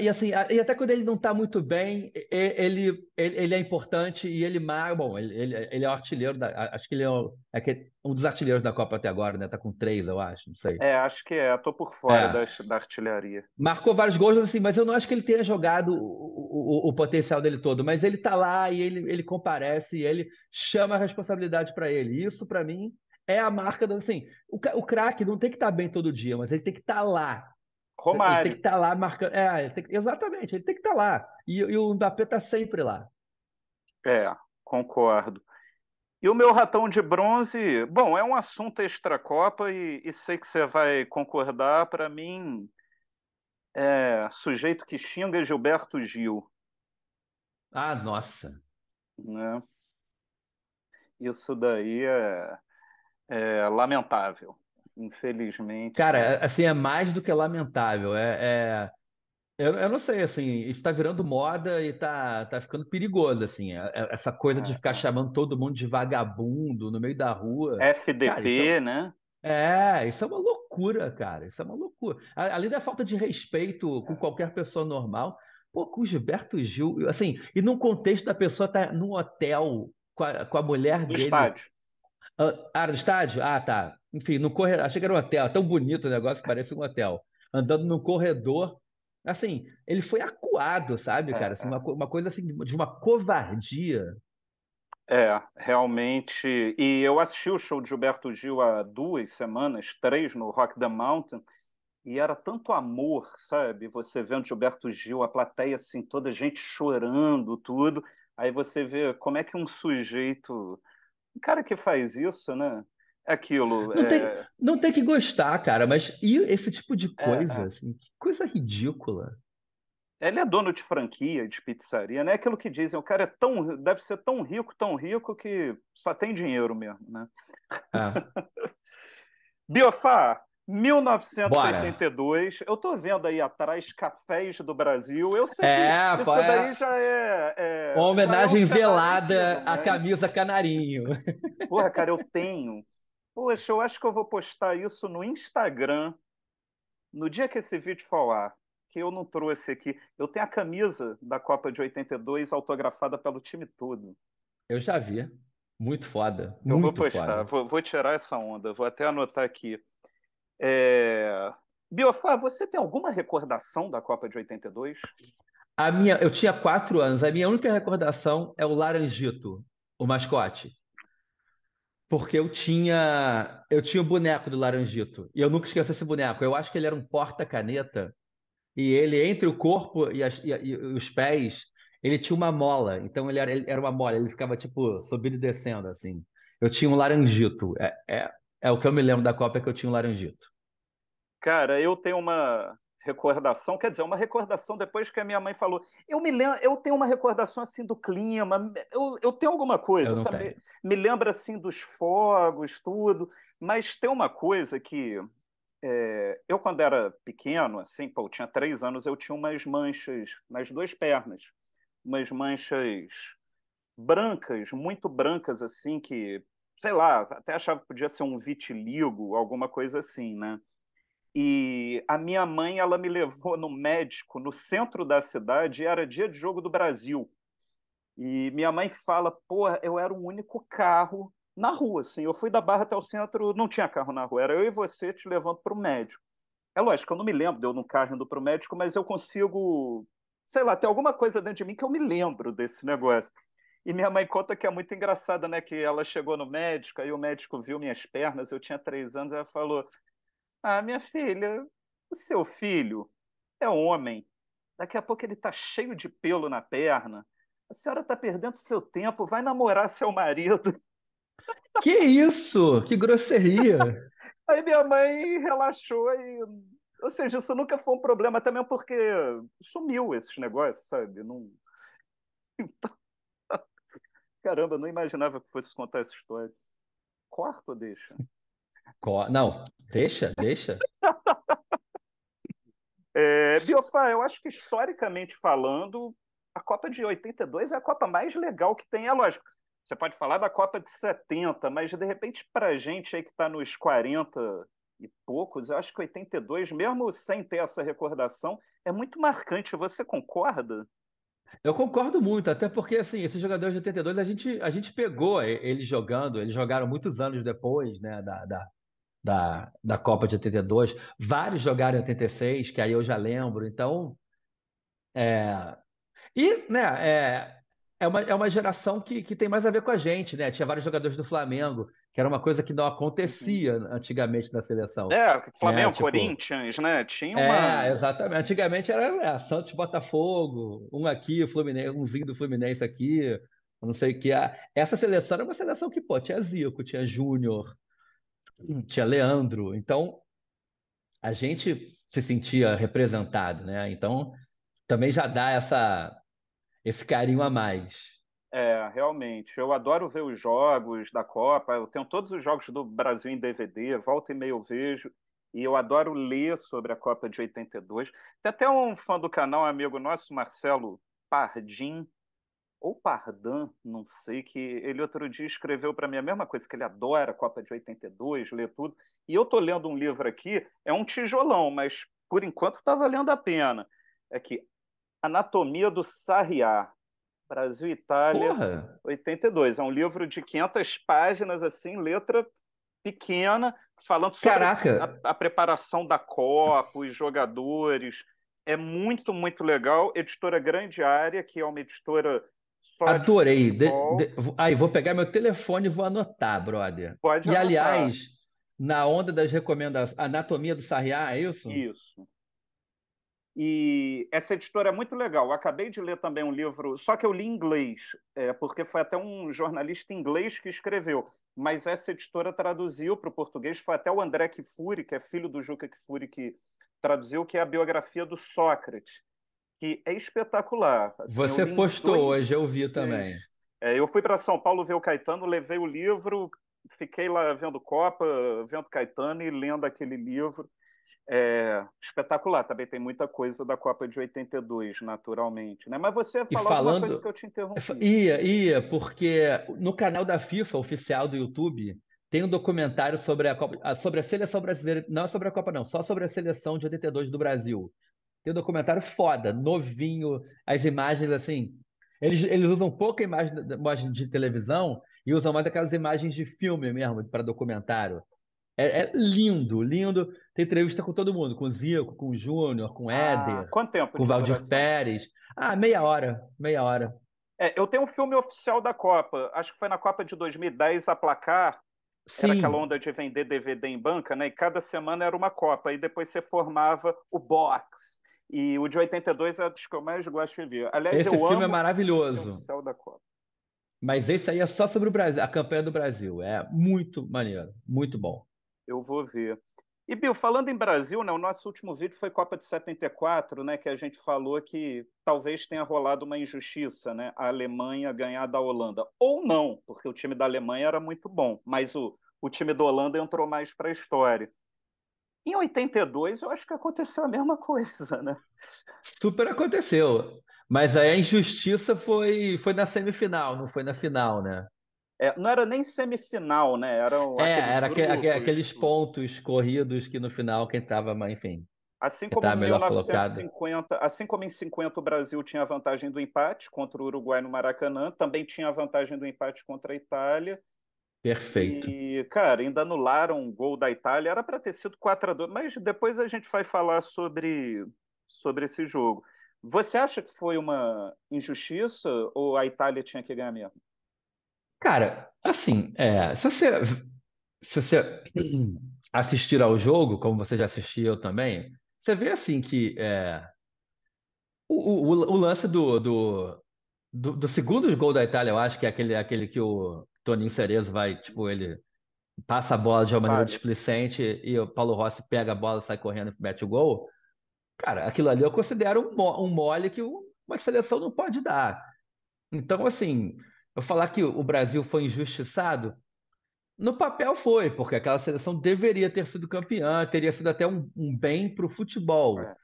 e assim e até quando ele não está muito bem, ele, ele, ele é importante e ele bom, ele, ele, ele é o artilheiro da, acho que ele é, o, é, um dos artilheiros da Copa até agora, né? Tá com três, eu acho, não sei. É, acho que é. Tô por fora é. da, da artilharia. Marcou vários gols assim, mas eu não acho que ele tenha jogado o, o, o potencial dele todo, mas ele tá lá e ele ele comparece e ele chama a responsabilidade para ele. Isso para mim é a marca do assim. O, o craque não tem que estar tá bem todo dia, mas ele tem que estar tá lá. Romário. Tá é, ele tem que estar lá marcando. É, ele tem, exatamente, ele tem que estar lá. E, e o Mbappé está sempre lá. É, concordo. E o meu ratão de bronze, bom, é um assunto extra-copa e, e sei que você vai concordar. Para mim, é, sujeito que xinga Gilberto Gil. Ah, nossa. Né? Isso daí é, é lamentável, infelizmente. Cara, assim, é mais do que lamentável. É, é... Eu, eu não sei, assim, está virando moda e tá, tá ficando perigoso, assim, é, é, essa coisa de é. ficar chamando todo mundo de vagabundo no meio da rua. FDP, Cara, né? É, isso é uma loucura, cara. Isso é uma loucura. Além da falta de respeito com qualquer pessoa normal, pô, com o Gilberto Gil, assim, e num contexto da pessoa tá num hotel com a, com a mulher no dele. Estádio. Ah, do ah, estádio? Ah, tá. Enfim, no corredor. Achei que era um hotel. Tão bonito o negócio que parece um hotel. Andando no corredor. Assim, ele foi acuado, sabe, é, cara? Assim, é. uma, uma coisa assim, de uma covardia. É, realmente. E eu assisti o show de Gilberto Gil há duas semanas, três, no Rock the Mountain, e era tanto amor, sabe? Você vendo Gilberto Gil, a plateia assim, toda gente chorando, tudo. Aí você vê como é que um sujeito o cara que faz isso, né? É aquilo. Não, é... tem, não tem que gostar, cara, mas e esse tipo de é, coisa? É. Assim, que coisa ridícula. Ele é dono de franquia, de pizzaria, né? É aquilo que dizem, o cara é tão, deve ser tão rico, tão rico que só tem dinheiro mesmo, né? Ah. Biofá, 1982, Bora. eu estou vendo aí atrás cafés do Brasil. Eu sei é, que isso é... daí já é. é Uma homenagem é um velada mas... Né? à camisa canarinho. Porra, cara, eu tenho. Poxa, eu acho que eu vou postar isso no Instagram no dia que esse vídeo falar. Que eu não trouxe aqui. Eu tenho a camisa da Copa de 82 autografada pelo time todo. Eu já vi. Muito foda. Muito eu vou postar, vou, vou tirar essa onda, vou até anotar aqui. É... Biofá, você tem alguma recordação da Copa de 82? A minha, eu tinha quatro anos. A minha única recordação é o Laranjito, o mascote, porque eu tinha eu tinha o boneco do Laranjito e eu nunca esqueço esse boneco. Eu acho que ele era um porta-caneta e ele entre o corpo e, as, e, e, os pés ele tinha uma mola. Então ele era, ele era uma mola. Ele ficava tipo subindo e descendo assim. Eu tinha um Laranjito. É, é, é o que eu me lembro da Copa é que eu tinha um laranjito. Cara, eu tenho uma recordação, quer dizer, uma recordação depois que a minha mãe falou. Eu me lembro, eu tenho uma recordação assim do clima, eu, eu tenho alguma coisa, sabe? Me lembra assim dos fogos, tudo, mas tem uma coisa que é, eu quando era pequeno, assim, pô, eu tinha três anos, eu tinha umas manchas nas duas pernas, umas manchas brancas, muito brancas assim, que sei lá, até achava que podia ser um vitiligo, alguma coisa assim, né? E a minha mãe, ela me levou no médico, no centro da cidade, e era dia de jogo do Brasil. E minha mãe fala, pô, eu era o único carro na rua, assim. Eu fui da Barra até o centro, não tinha carro na rua, era eu e você te levando para o médico. É lógico, eu não me lembro de eu no carro indo para o médico, mas eu consigo, sei lá, tem alguma coisa dentro de mim que eu me lembro desse negócio. E minha mãe conta que é muito engraçada, né? Que ela chegou no médico, aí o médico viu minhas pernas, eu tinha três anos, ela falou: Ah, minha filha, o seu filho é homem. Daqui a pouco ele tá cheio de pelo na perna. A senhora tá perdendo seu tempo, vai namorar seu marido. Que isso? Que grosseria! aí minha mãe relaxou e. Ou seja, isso nunca foi um problema também porque sumiu esses negócios, sabe? Não... Então. Caramba, não imaginava que fosse contar essa história. Quarto ou deixa? Co não, deixa, deixa. é, Biofá, eu acho que historicamente falando, a Copa de 82 é a Copa mais legal que tem, é lógico. Você pode falar da Copa de 70, mas de repente, para gente aí que está nos 40 e poucos, eu acho que 82, mesmo sem ter essa recordação, é muito marcante. Você concorda? Eu concordo muito, até porque assim, esses jogadores de 82 a gente, a gente pegou eles jogando, eles jogaram muitos anos depois né, da, da, da, da Copa de 82. Vários jogaram em 86, que aí eu já lembro. Então, é... E, né, é, é, uma, é uma geração que, que tem mais a ver com a gente, né? Tinha vários jogadores do Flamengo que era uma coisa que não acontecia uhum. antigamente na seleção. É, né, Flamengo, tipo... Corinthians, né? Tinha é, uma. É, exatamente. Antigamente era é, Santos Botafogo, um aqui, Fluminense, umzinho do Fluminense aqui, não sei o que. Essa seleção era uma seleção que, pô, tinha Zico, tinha Júnior, tinha Leandro. Então, a gente se sentia representado, né? Então, também já dá essa, esse carinho a mais. É, realmente. Eu adoro ver os jogos da Copa. Eu tenho todos os jogos do Brasil em DVD, volta e meia eu vejo. E eu adoro ler sobre a Copa de 82. Tem até um fã do canal, um amigo nosso, Marcelo Pardim, ou Pardan, não sei, que ele outro dia escreveu para mim a mesma coisa, que ele adora a Copa de 82, lê tudo. E eu estou lendo um livro aqui, é um tijolão, mas por enquanto está valendo a pena. É que Anatomia do Sarriá, Brasil e Itália, Porra. 82. É um livro de 500 páginas, assim, letra pequena, falando sobre A, a preparação da Copa, os jogadores. É muito, muito legal. Editora Grande Área, que é uma editora só Adorei. De, de, aí, vou pegar meu telefone e vou anotar, brother. Pode e, anotar. aliás, na onda das recomendações, Anatomia do Sarriá, é isso? Isso. E essa editora é muito legal. Eu acabei de ler também um livro, só que eu li em inglês, é, porque foi até um jornalista inglês que escreveu. Mas essa editora traduziu para o português, foi até o André Kifuri, que é filho do Juca Kifuri, que traduziu, que é a biografia do Sócrates, que é espetacular. Assim, Você postou hoje, eu vi também. É, eu fui para São Paulo ver o Caetano, levei o livro, fiquei lá vendo Copa, vendo Caetano e lendo aquele livro. É, espetacular, também tem muita coisa da Copa de 82, naturalmente. Né? Mas você ia falando, alguma coisa que eu te interrompi. Ia, ia, porque no canal da FIFA oficial do YouTube tem um documentário sobre a, Copa, ah, sobre a seleção brasileira, não é sobre a Copa, não, só sobre a seleção de 82 do Brasil. Tem um documentário foda, novinho, as imagens assim. Eles, eles usam pouca imagem, imagem de televisão e usam mais aquelas imagens de filme mesmo, para documentário. É, é lindo, lindo tem entrevista com todo mundo, com o Zico, com o Júnior, com o ah, Éder. Ah, quanto tempo? Com o Valdir Pérez. Ah, meia hora, meia hora. É, eu tenho um filme oficial da Copa, acho que foi na Copa de 2010, a placar, Sim. Era aquela onda de vender DVD em banca, né? E cada semana era uma Copa, e depois você formava o box. E o de 82 é dos que eu mais gosto de ver. Aliás, esse eu filme é amo é maravilhoso. O da Copa. Mas esse aí é só sobre o Brasil, a campanha do Brasil. É muito maneiro, muito bom. Eu vou ver. E, Bill, falando em Brasil, né, o nosso último vídeo foi Copa de 74, né, que a gente falou que talvez tenha rolado uma injustiça, né, a Alemanha ganhar da Holanda. Ou não, porque o time da Alemanha era muito bom, mas o, o time da Holanda entrou mais para a história. Em 82, eu acho que aconteceu a mesma coisa, né? Super aconteceu. Mas aí a injustiça foi, foi na semifinal, não foi na final, né? É, não era nem semifinal, né? Era é, aqueles era grupos, aqu aqueles pontos corridos que no final quem estava, enfim. Assim, assim como, em 1950, assim como em 50 o Brasil tinha a vantagem do empate contra o Uruguai no Maracanã, também tinha a vantagem do empate contra a Itália. Perfeito. E, cara, ainda anularam o gol da Itália, era para ter sido 4 a 2 mas depois a gente vai falar sobre, sobre esse jogo. Você acha que foi uma injustiça ou a Itália tinha que ganhar mesmo? Cara, assim, é, se você, se você assistir ao jogo, como você já assistiu também, você vê assim que é, o, o, o lance do, do, do, do segundo gol da Itália, eu acho que é aquele, aquele que o Toninho Cerezo vai, tipo, ele passa a bola de uma maneira Vale. displicente e o Paulo Rossi pega a bola, sai correndo e mete o gol. Cara, aquilo ali eu considero um, mole que uma seleção não pode dar. Então, assim, eu falar que o Brasil foi injustiçado, no papel foi, porque aquela seleção deveria ter sido campeã, teria sido até um, um bem para o futebol. É.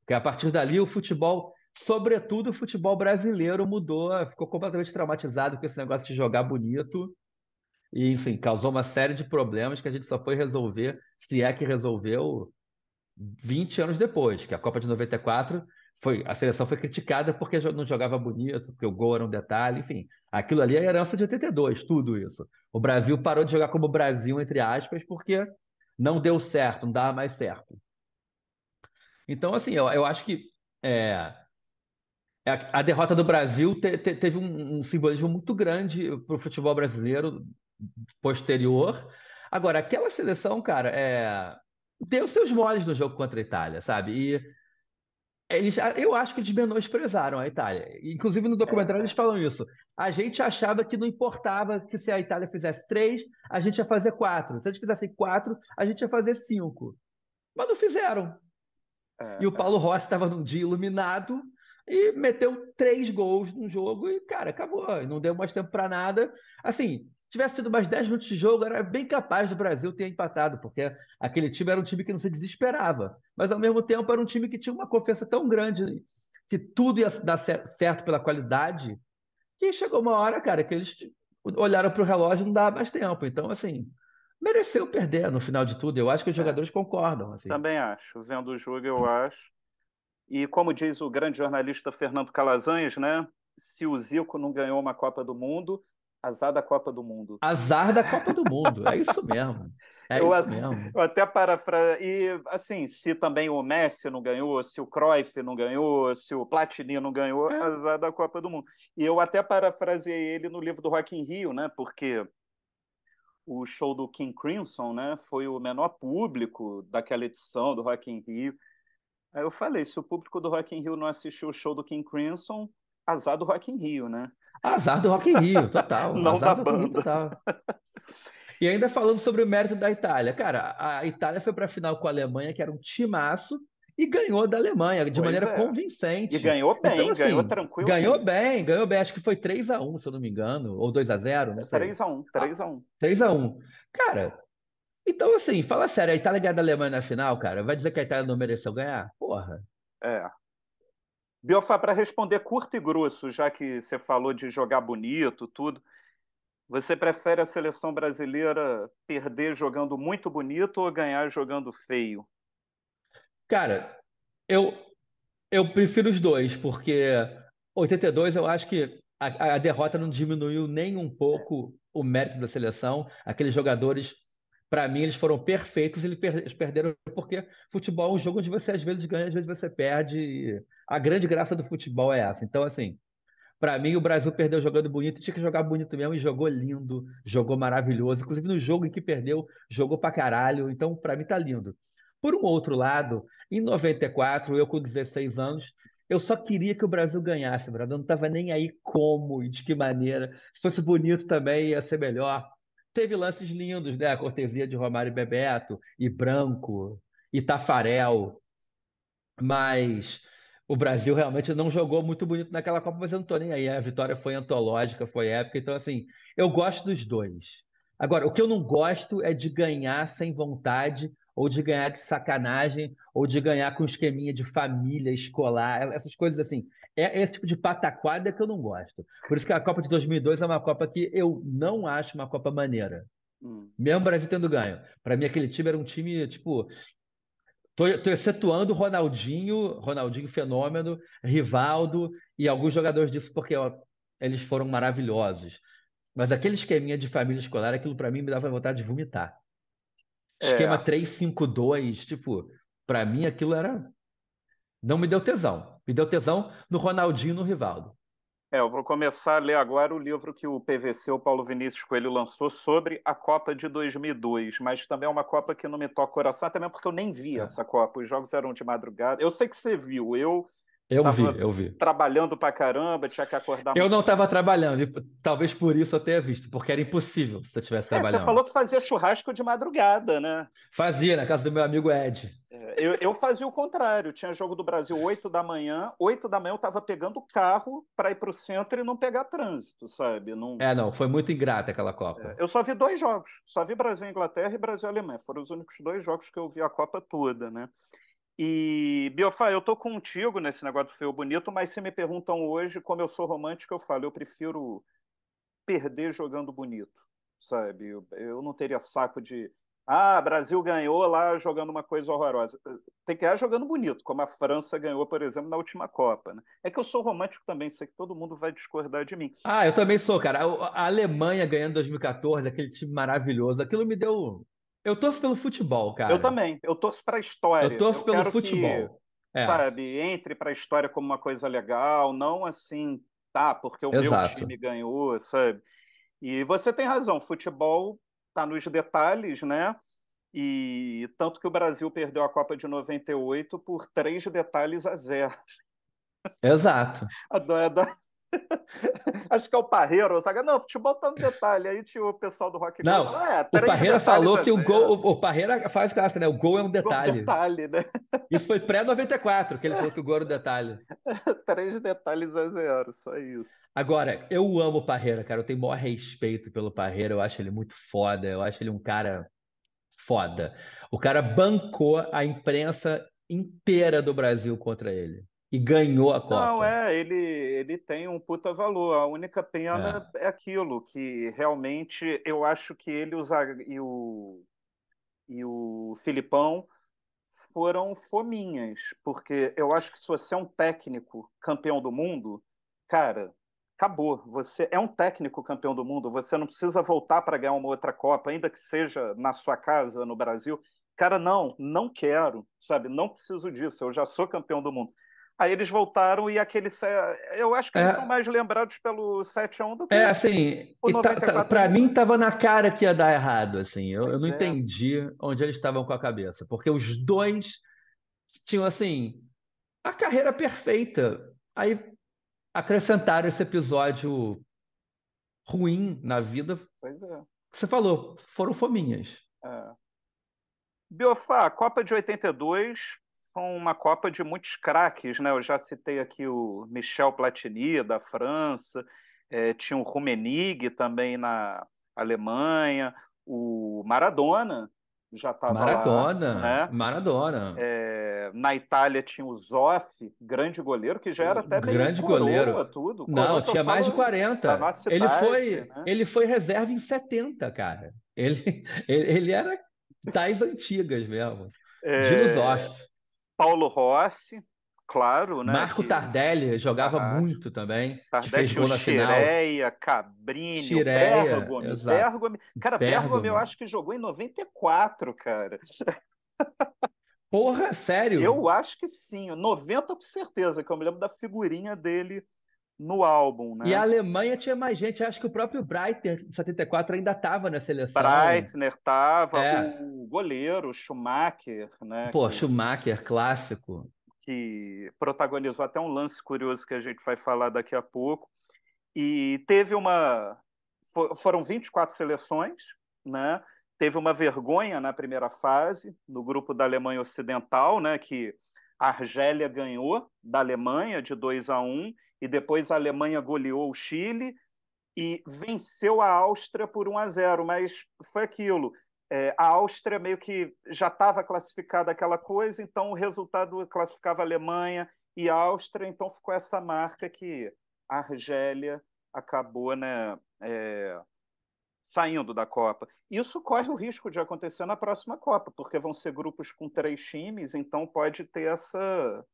Porque a partir dali o futebol, sobretudo o futebol brasileiro, mudou, ficou completamente traumatizado com esse negócio de jogar bonito. E, enfim, causou uma série de problemas que a gente só foi resolver, se é que resolveu, 20 anos depois, que é a Copa de 94 foi, a seleção foi criticada porque não jogava bonito, porque o gol era um detalhe, enfim. Aquilo ali é herança de 82, tudo isso. O Brasil parou de jogar como Brasil, entre aspas, porque não deu certo, não dava mais certo. Então, assim, eu, eu acho que é, é a, derrota do Brasil te, te, teve um, um simbolismo muito grande para o futebol brasileiro posterior. Agora, aquela seleção, cara, é, deu seus moles no jogo contra a Itália, sabe? E eles, ah, eu acho que eles menosprezaram a Itália. Inclusive no documentário é. eles falam isso. A gente achava que não importava que se a Itália fizesse três, a gente ia fazer quatro. Se eles fizessem quatro, a gente ia fazer cinco. Mas não fizeram. É, e o é. Paulo Rossi estava num dia iluminado e meteu três gols no jogo e, cara, acabou. Não deu mais tempo para nada. Assim, tivesse tido mais 10 minutos de jogo, era bem capaz do Brasil ter empatado, porque aquele time era um time que não se desesperava. Mas, ao mesmo tempo, era um time que tinha uma confiança tão grande que tudo ia dar certo pela qualidade, que chegou uma hora, cara, que eles olharam para o relógio e não dava mais tempo. Então, assim, mereceu perder no final de tudo. Eu acho que os é. jogadores é. concordam. Assim. Também acho. Vendo o jogo, eu acho. E como diz o grande jornalista Fernando Calazans, né? Se o Zico não ganhou uma Copa do Mundo, Azar da Copa do Mundo. Azar da Copa do Mundo, é isso mesmo. É eu, isso mesmo. Eu até para, para. E, assim, se também o Messi não ganhou, se o Cruyff não ganhou, se o Platini não ganhou, é. azar da Copa do Mundo. E eu até parafraseei ele no livro do Rock in Rio, né? Porque o show do King Crimson né, foi o menor público daquela edição do Rock in Rio. Aí eu falei, se o público do Rock in Rio não assistiu o show do King Crimson, azar do Rock in Rio, né? Azar do Rock in Rio, total. Não Azar da do banda. Rio, total. E ainda falando sobre o mérito da Itália. Cara, a Itália foi para a final com a Alemanha, que era um timaço, e ganhou da Alemanha de pois maneira é. convincente. E ganhou então, bem, então, assim, ganhou tranquilo. Ganhou bem, ganhou bem. Acho que foi 3 a 1 se eu não me engano, ou 2 a 0 não sei. 3x1, 3x1. Ah, 3x1. Cara, então assim, fala sério, a Itália ganhar da Alemanha na final, cara, vai dizer que a Itália não mereceu ganhar? Porra. É. Biofá, para responder curto e grosso, já que você falou de jogar bonito, tudo, você prefere a seleção brasileira perder jogando muito bonito ou ganhar jogando feio? Cara, eu, eu prefiro os dois, porque 82 eu acho que a, a derrota não diminuiu nem um pouco o mérito da seleção. Aqueles jogadores para mim, eles foram perfeitos, eles perderam porque futebol é um jogo onde você às vezes ganha, às vezes você perde. A grande graça do futebol é essa. Então, assim, para mim, o Brasil perdeu jogando bonito, tinha que jogar bonito mesmo e jogou lindo, jogou maravilhoso. Inclusive, no jogo em que perdeu, jogou para caralho. Então, para mim, tá lindo. Por um outro lado, em 94, eu com 16 anos, eu só queria que o Brasil ganhasse, brother. Eu não estava nem aí como e de que maneira. Se fosse bonito também, ia ser melhor teve lances lindos, né? A cortesia de Romário e Bebeto, e Branco, e Tafarel. Mas o Brasil realmente não jogou muito bonito naquela Copa, mas eu não tô nem aí. A vitória foi antológica, foi épica. Então, assim, eu gosto dos dois. Agora, o que eu não gosto é de ganhar sem vontade, ou de ganhar de sacanagem, ou de ganhar com esqueminha de família, escolar, essas coisas assim. É, é esse tipo de pataquada que eu não gosto. Por isso que a Copa de 2002 é uma Copa que eu não acho uma Copa maneira. Hum. Mesmo o Brasil tendo ganho. Para mim, aquele time era um time, tipo. Tô, tô excetuando Ronaldinho, Ronaldinho Fenômeno, Rivaldo e alguns jogadores disso, porque ó, eles foram maravilhosos. Mas aquele esqueminha de família escolar, aquilo para mim me dava vontade de vomitar. É. Esquema 3-5-2, tipo, para mim aquilo era. Não me deu tesão. Me deu tesão no Ronaldinho e no Rivaldo. É, eu vou começar a ler agora o livro que o PVC, o Paulo Vinícius Coelho, lançou sobre a Copa de 2002, mas também é uma Copa que não me toca o coração, até mesmo porque eu nem vi é. essa Copa, os jogos eram de madrugada. Eu sei que você viu, eu eu tava vi, eu vi. Trabalhando pra caramba, tinha que acordar. Eu não estava trabalhando, talvez por isso eu tenha visto, porque era impossível se eu estivesse trabalhando. É, você falou que fazia churrasco de madrugada, né? Fazia, na casa do meu amigo Ed. É, eu, eu, fazia o contrário, tinha jogo do Brasil 8 da manhã, 8 da manhã eu estava pegando o carro para ir para o centro e não pegar trânsito, sabe? Não... É, não, foi muito ingrata aquela Copa. É, eu só vi dois jogos, só vi Brasil e Inglaterra e Brasil e Alemanha, foram os únicos dois jogos que eu vi a Copa toda, né? E, Biofá, eu tô contigo nesse negócio do feio bonito, mas se me perguntam hoje como eu sou romântico, eu falo, eu prefiro perder jogando bonito, sabe? Eu, eu não teria saco de. Ah, Brasil ganhou lá jogando uma coisa horrorosa. Tem que ir é jogando bonito, como a França ganhou, por exemplo, na última Copa. Né? É que eu sou romântico também, sei que todo mundo vai discordar de mim. Ah, eu também sou, cara. A Alemanha ganhando 2014, aquele time maravilhoso, aquilo me deu eu torço pelo futebol, cara. Eu também. Eu torço para a história. Eu torço eu pelo futebol. Que, é. Sabe, entre para a história como uma coisa legal, não assim, tá, porque o Exato. meu time ganhou, sabe? E você tem razão, futebol tá nos detalhes, né? E tanto que o Brasil perdeu a Copa de 98 por três detalhes a zero. Exato. Adoro, adoro. Acho que é o Parreiro, sabe? Não, futebol tá no detalhe. Aí tinha o pessoal do Rock Não, falou, ah, é, o Parreira falou que o gol, o, o Parreira faz clássica, né? O é gol é um detalhe. detalhe né? Isso foi pré-94 que ele falou que o gol era um detalhe. Três detalhes a zero, só isso. Agora, eu amo o Parreira, cara. Eu tenho maior respeito pelo Parreira. Eu acho ele muito foda. Eu acho ele um cara foda. O cara bancou a imprensa inteira do Brasil contra ele e ganhou a Copa. Não, é, ele, ele tem um puta valor. A única pena é. é aquilo, que realmente eu acho que ele usar, e, o, e o Filipão foram fominhas, porque eu acho que se você é um técnico campeão do mundo, cara, acabou. Você é um técnico campeão do mundo, você não precisa voltar para ganhar uma outra Copa, ainda que seja na sua casa, no Brasil. Cara, não, não quero, sabe? Não preciso disso, eu já sou campeão do mundo. Aí eles voltaram e aquele. Eu acho que eles é. são mais lembrados pelo 7x1 do que. É, assim. Tá, tá, para mim, estava na cara que ia dar errado. assim. Eu, eu não é. entendi onde eles estavam com a cabeça. Porque os dois tinham, assim, a carreira perfeita. Aí acrescentaram esse episódio ruim na vida. Pois é. Você falou, foram fominhas. É. Biofá, Copa de 82, com uma Copa de muitos craques, né? Eu já citei aqui o Michel Platini da França, é, tinha o Rumenig também na Alemanha, o Maradona já estava Maradona, lá, né? Maradona. É, na Itália tinha o Zoff, grande goleiro, que já era até bem grande coroa, goleiro. tudo. Não, tinha mais de 40. Cidade, ele foi, né? ele foi reserva em 70, cara. Ele, ele, ele era das antigas mesmo. É... Dino Zoff. Paulo Rossi, claro, né? Marco que... Tardelli jogava ah, muito também. Tardelli, fez Xireia, Cabrini, Xireia, Bergomi, Bergomi. Cara, Bergomi, Bergomi eu acho que jogou em 94, cara. Porra, sério? Eu acho que sim. 90 com certeza, que eu me lembro da figurinha dele no álbum, né? E a Alemanha tinha mais gente, acho que o próprio Breitner 74, ainda estava na seleção. Breitner estava, é. o goleiro, Schumacher, né? Pô, que, Schumacher, clássico. Que protagonizou até um lance curioso que a gente vai falar daqui a pouco. E teve uma. foram 24 seleções, né? Teve uma vergonha na primeira fase, no grupo da Alemanha Ocidental, né? Que a Argélia ganhou da Alemanha de 2 a 1. Um, e depois a Alemanha goleou o Chile e venceu a Áustria por 1 a 0, mas foi aquilo. É, a Áustria meio que já estava classificada aquela coisa, então o resultado classificava a Alemanha e a Áustria, então ficou essa marca que a Argélia acabou né, é, saindo da Copa. Isso corre o risco de acontecer na próxima Copa, porque vão ser grupos com três times, então pode ter essa,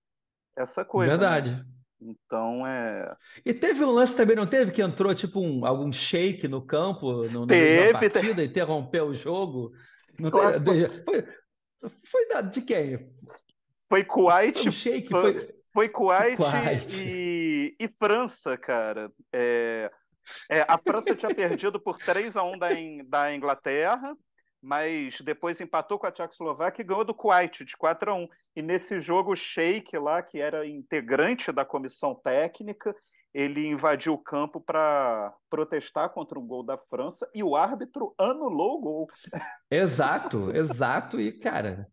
essa coisa. Né? Verdade. Né? Então é. E teve um lance também, não teve? Que entrou tipo um, algum shake no campo no, teve, na partida, te... interrompeu o jogo. Não teve, foi... foi, foi dado de quem? Foi Kuwait. Foi, um shake, foi... foi Kuwait, Kuwait. E... e, França, cara. É... é a França tinha perdido por 3 a 1 da, In... da Inglaterra mas depois empatou com a Tchecoslováquia e ganhou do Kuwait de 4 a 1. E nesse jogo, o Sheik lá, que era integrante da comissão técnica, ele invadiu o campo para protestar contra um gol da França e o árbitro anulou o gol. Exato, exato. E, cara,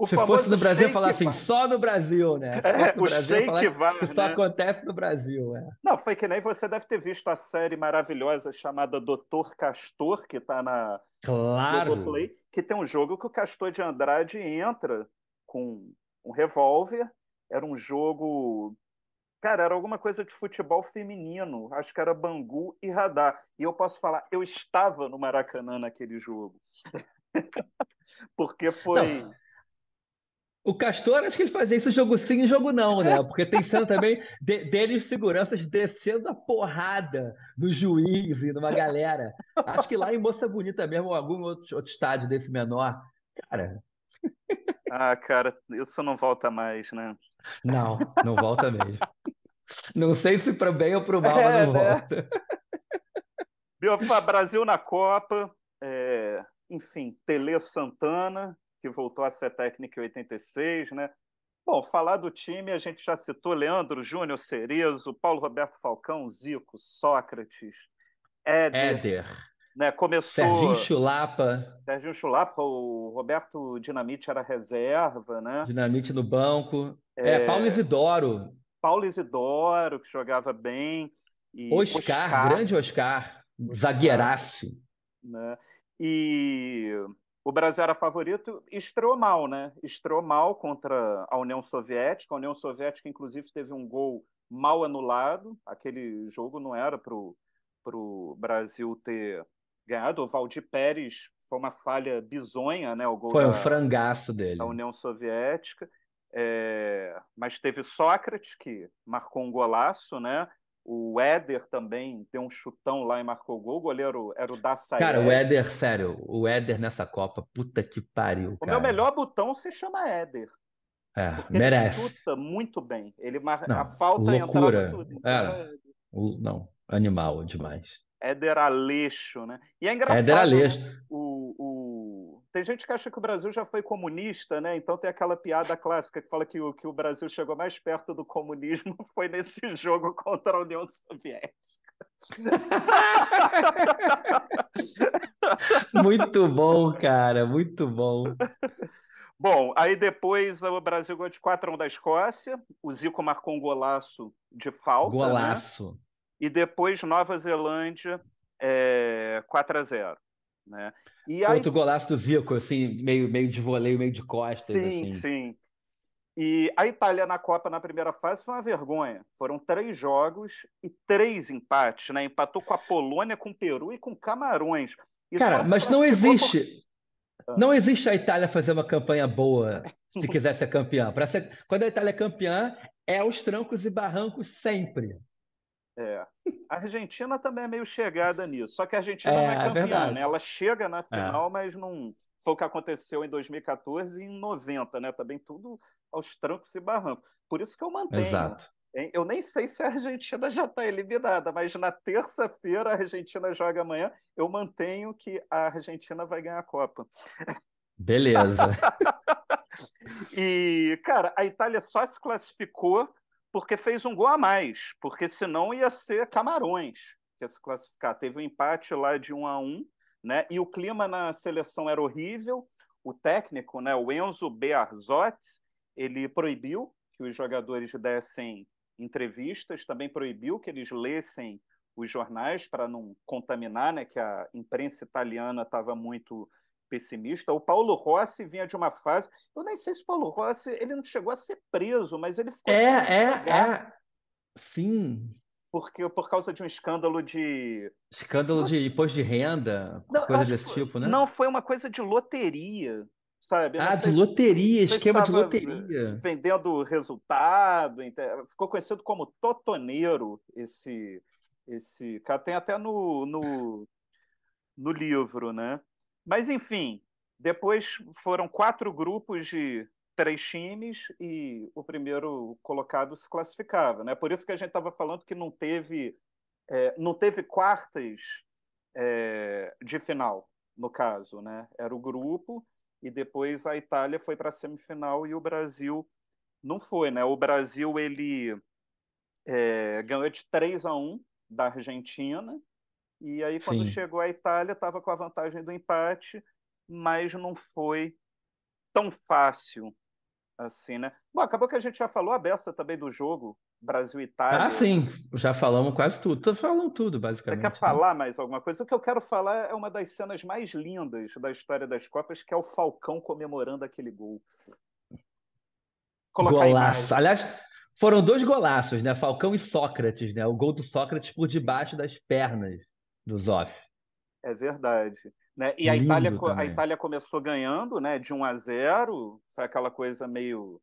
o Se fosse do Brasil, eu falar assim, só no Brasil, né? é, o Brasil, shake vai, que né? só acontece no Brasil. É. Não, foi que nem você deve ter visto a série maravilhosa chamada Doutor Castor, que está na claro. Play, que tem um jogo que o Castor de Andrade entra com um revólver. Era um jogo... Cara, era alguma coisa de futebol feminino. Acho que era Bangu e Radar. E eu posso falar, eu estava no Maracanã naquele jogo. Porque foi... Não o Castor, acho que ele fazia isso jogo sim e jogo não, né? Porque tem sendo também de, dele os seguranças descendo a porrada no juiz e numa galera. Acho que lá em Moça Bonita mesmo, ou algum outro, outro estádio desse menor, cara. Ah, cara, isso não volta mais, né? Não, não volta mesmo. Não sei se para bem ou para mal, é, mas não né? volta. Biofa, Brasil na Copa, é, enfim, Tele Santana, que voltou a ser técnica em 86, né? Bom, falar do time, a gente já citou Leandro Júnior Cerezo, Paulo Roberto Falcão, Zico, Sócrates, Éder. Éder. Né, começou. Serginho Chulapa. Serginho Chulapa, o Roberto Dinamite era reserva, né? Dinamite no banco. É, é Paulo Isidoro. Paulo Isidoro, que jogava bem. Oscar, Oscar, grande Oscar, Oscar zagueiraço. Né? E o Brasil era favorito, estreou mal, né? Estreou mal contra a União Soviética. A União Soviética, inclusive, teve um gol mal anulado. Aquele jogo não era para o Brasil ter ganhado. O Valdir Pérez foi uma falha bizonha, né? O gol foi da, um frangaço dele. A União Soviética. É... mas teve Sócrates, que marcou um golaço, né? O Éder também deu um chutão lá e marcou gol. O goleiro era o da saída. Cara, o Éder, sério, o Éder nessa Copa, puta que pariu. O meu melhor botão se chama Éder. É, merece. Ele chuta muito bem. Ele mar... não, a falta loucura. entrava tudo. Então, é, é, o, não, animal demais. Éder Aleixo, né? E é engraçado. Éder né? Aleixo. O, o tem gente que acha que o Brasil já foi comunista, né? Então tem aquela piada clássica que fala que o, que o Brasil chegou mais perto do comunismo foi nesse jogo contra a União Soviética. muito bom, cara, muito bom. Bom, aí depois o Brasil ganhou de 4 a 1 da Escócia, o Zico marcou um golaço de falta. Né? Golaço. Né? E depois Nova Zelândia é, eh, 4 a 0 né? E aí... Outro golaço do Zico, assim, meio, meio de voleio, meio de costas. Sim, assim. sim. E a Itália na Copa na primeira fase foi uma vergonha. Foram três jogos e três empates, né? Empatou com a Polônia, com o Peru e com Camarões. E Cara, mas não existe. Por... Ah. Não existe a Itália fazer uma campanha boa se quiser ser campeã. Ser... Quando a Itália é campeã, é os trancos e barrancos sempre. É. A Argentina também é meio chegada nisso. Só que a Argentina é, não é, é campeã, né? Ela chega na é. final, é. mas não. Foi o que aconteceu em 2014 e em 90, né? Também tudo aos trancos e barrancos. Por isso que eu mantenho. Exato. Eu nem sei se a Argentina já está eliminada, mas na terça-feira a Argentina joga amanhã. Eu mantenho que a Argentina vai ganhar a Copa. Beleza. e, cara, a Itália só se classificou porque fez um gol a mais, porque senão ia ser Camarões que ia se classificar. Teve um empate lá de 1 a 1, né? E o clima na seleção era horrível. O técnico, né, o Enzo Bearzotti, ele proibiu que os jogadores dessem entrevistas, também proibiu que eles lessem os jornais para não contaminar, né, que a imprensa italiana estava muito pessimista. O Paulo Rossi vinha de uma fase. Eu nem sei se o Paulo Rossi ele não chegou a ser preso, mas ele ficou. É, é, é. Sim. Porque, por causa de um escândalo de. Escândalo de imposto de renda, não, coisa desse tipo, né? Não, foi uma coisa de loteria, sabe? Ah, de loteria, se, esquema de loteria. Vendendo resultado. Ficou conhecido como Totoneiro, esse. esse cara. Tem até no, no, no livro, né? Mas, enfim, depois foram quatro grupos de três times e o primeiro colocado se classificava. Né? Por isso que a gente estava falando que não teve, é, não teve quartas é, de final, no caso. Né? Era o grupo e depois a Itália foi para a semifinal e o Brasil não foi. Né? O Brasil ele é, ganhou de 3 a 1 da Argentina e aí, quando Sim. chegou à Itália, estava com a vantagem do empate, mas não foi tão fácil assim, né? Bom, acabou que a gente já falou a beça também do jogo Brasil-Itália. Ah, sim, já falamos quase tudo. falando tudo, basicamente. Você quer né? falar mais alguma coisa? O que eu quero falar é uma das cenas mais lindas da história das Copas, que é o Falcão comemorando aquele gol. Colocar Golaço. Aliás, foram dois golaços, né? Falcão e Sócrates, né? O gol do Sócrates por debaixo das pernas do Zoff. É verdade. Né? E a Itália, a Itália começou ganhando né, de 1 a 0, foi aquela coisa meio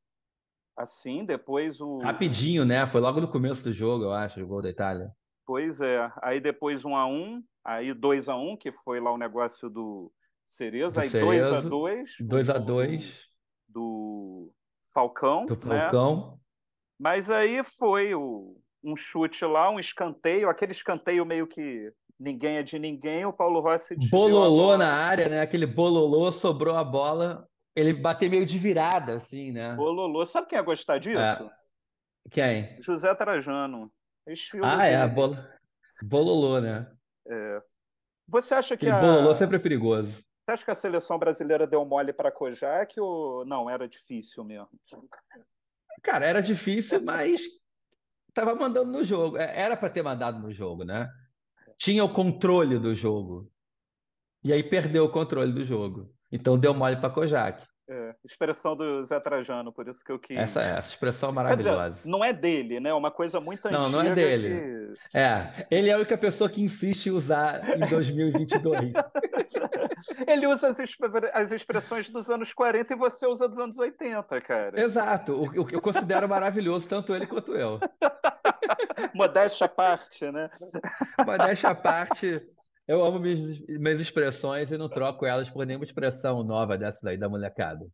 assim, depois o... Rapidinho, né? Foi logo no começo do jogo, eu acho, o gol da Itália. Pois é, aí depois 1 a 1 aí 2 a 1 que foi lá o negócio do Cereza, aí 2 a 2 2 a 2 do Falcão. Do né? Falcão. Né? Mas aí foi o, um chute lá, um escanteio, aquele escanteio meio que ninguém é de ninguém, o Paulo Rossi. Bololô na área, né? Aquele bololô, sobrou a bola. Ele bateu meio de virada, assim, né? Bololô. Sabe quem ia gostar disso? É. Quem? José Trajano. ah, é, a bola... bololô, né? É. Você acha que. a... Bololô sempre é perigoso. Você acha que a seleção brasileira deu mole para Kojak ou não? Era difícil mesmo. Cara, era difícil, mas tava mandando no jogo. É, era para ter mandado no jogo, né? tinha o controle do jogo. E aí perdeu o controle do jogo. Então deu mole para Kojak. É, expressão do Zé Trajano, por isso que eu quis. Essa, essa expressão é maravilhosa. Dizer, não é dele, né? É uma coisa muito antiga. Não, não é dele. Que... É, ele é a única pessoa que insiste em usar em 2022. ele usa as, as, expressões dos anos 40 e você usa dos anos 80, cara. Exato, o que eu considero maravilhoso, tanto ele quanto eu. Modéstia à parte, né? Modéstia à parte. Eu amo minhas, minhas expressões e não troco elas por nenhuma expressão nova dessas aí da molecada.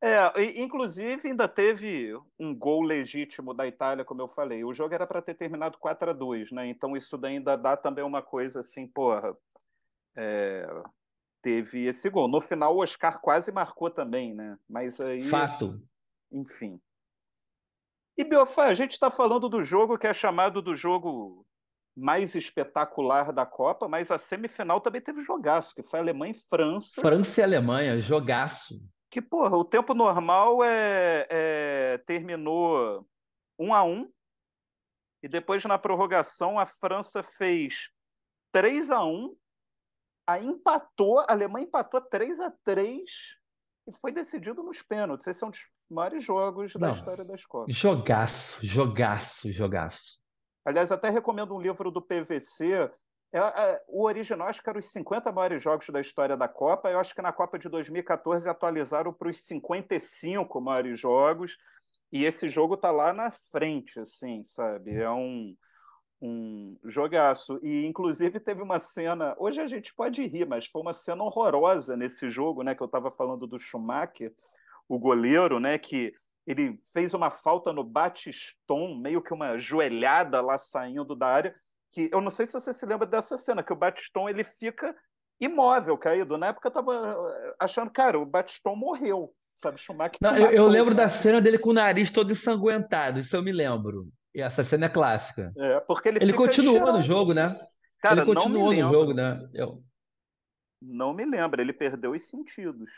É, inclusive ainda teve um gol legítimo da Itália, como eu falei. O jogo era para ter terminado 4 a 2 né? Então isso ainda dá também uma coisa assim, porra. É, teve esse gol. No final, o Oscar quase marcou também, né? Mas aí. Fato. Enfim. E, Biofá, a gente está falando do jogo que é chamado do jogo mais espetacular da Copa, mas a semifinal também teve jogaço, que foi Alemanha e França. França e Alemanha, jogaço. Que, porra, o tempo normal é, é terminou um a um, e depois na prorrogação a França fez 3 a 1 aí empatou, a Alemanha empatou 3 a 3 e foi decidido nos pênaltis. Esses é são maiores jogos Não. da história da escola. Jogaço, jogaço, jogaço. Aliás, até recomendo um livro do PVC. É, é, o original acho que era os 50 maiores jogos da história da Copa. Eu acho que na Copa de 2014 atualizaram para os 55 maiores jogos. E esse jogo tá lá na frente, assim, sabe? É um, um jogaço. E, inclusive, teve uma cena. Hoje a gente pode rir, mas foi uma cena horrorosa nesse jogo, né? Que eu estava falando do Schumacher o goleiro, né, que ele fez uma falta no Batiston, meio que uma joelhada lá saindo da área, que eu não sei se você se lembra dessa cena, que o Batiston ele fica imóvel, caído. Na época eu tava eh, achando, cara, o Batiston morreu, sabe? Schumacher. Não, eu, eu, lembro da cena dele com o nariz todo ensanguentado, isso eu me lembro. E essa cena é clássica. É, porque ele Ele continuou cheirando. no jogo, né? Cara, ele continuou no jogo, né? Eu... Não me lembro, ele perdeu os sentidos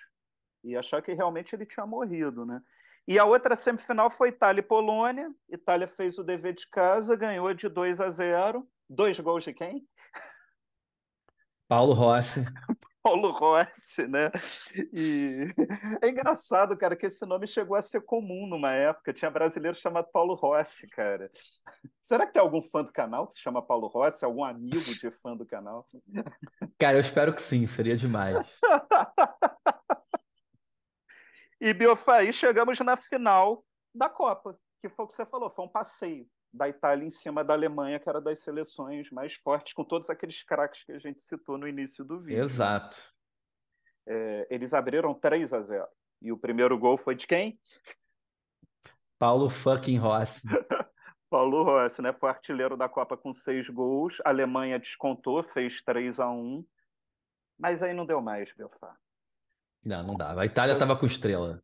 e achar que realmente ele tinha morrido, né? E a outra semifinal foi Itália e Polônia. Itália fez o dever de casa, ganhou de 2 a 0. Dois gols de quem? Paulo Rossi. Paulo Rossi, né? E é engraçado, cara, que esse nome chegou a ser comum numa época. Tinha brasileiro chamado Paulo Rossi, cara. Será que tem algum fã do canal que se chama Paulo Rossi? Algum amigo de fã do canal? Cara, eu espero que sim, seria demais e Biofaí chegamos na final da Copa, que foi o que você falou, foi um passeio da Itália em cima da Alemanha, que era das seleções mais fortes, com todos aqueles craques que a gente citou no início do vídeo. Exato. É, eles abriram 3 a 0 E o primeiro gol foi de quem? Paulo fucking Rossi. Paulo Rossi, né? Foi artilheiro da Copa com seis gols. A Alemanha descontou, fez 3 a 1 Mas aí não deu mais, Belfá. Não, não dava. A Itália estava com estrela.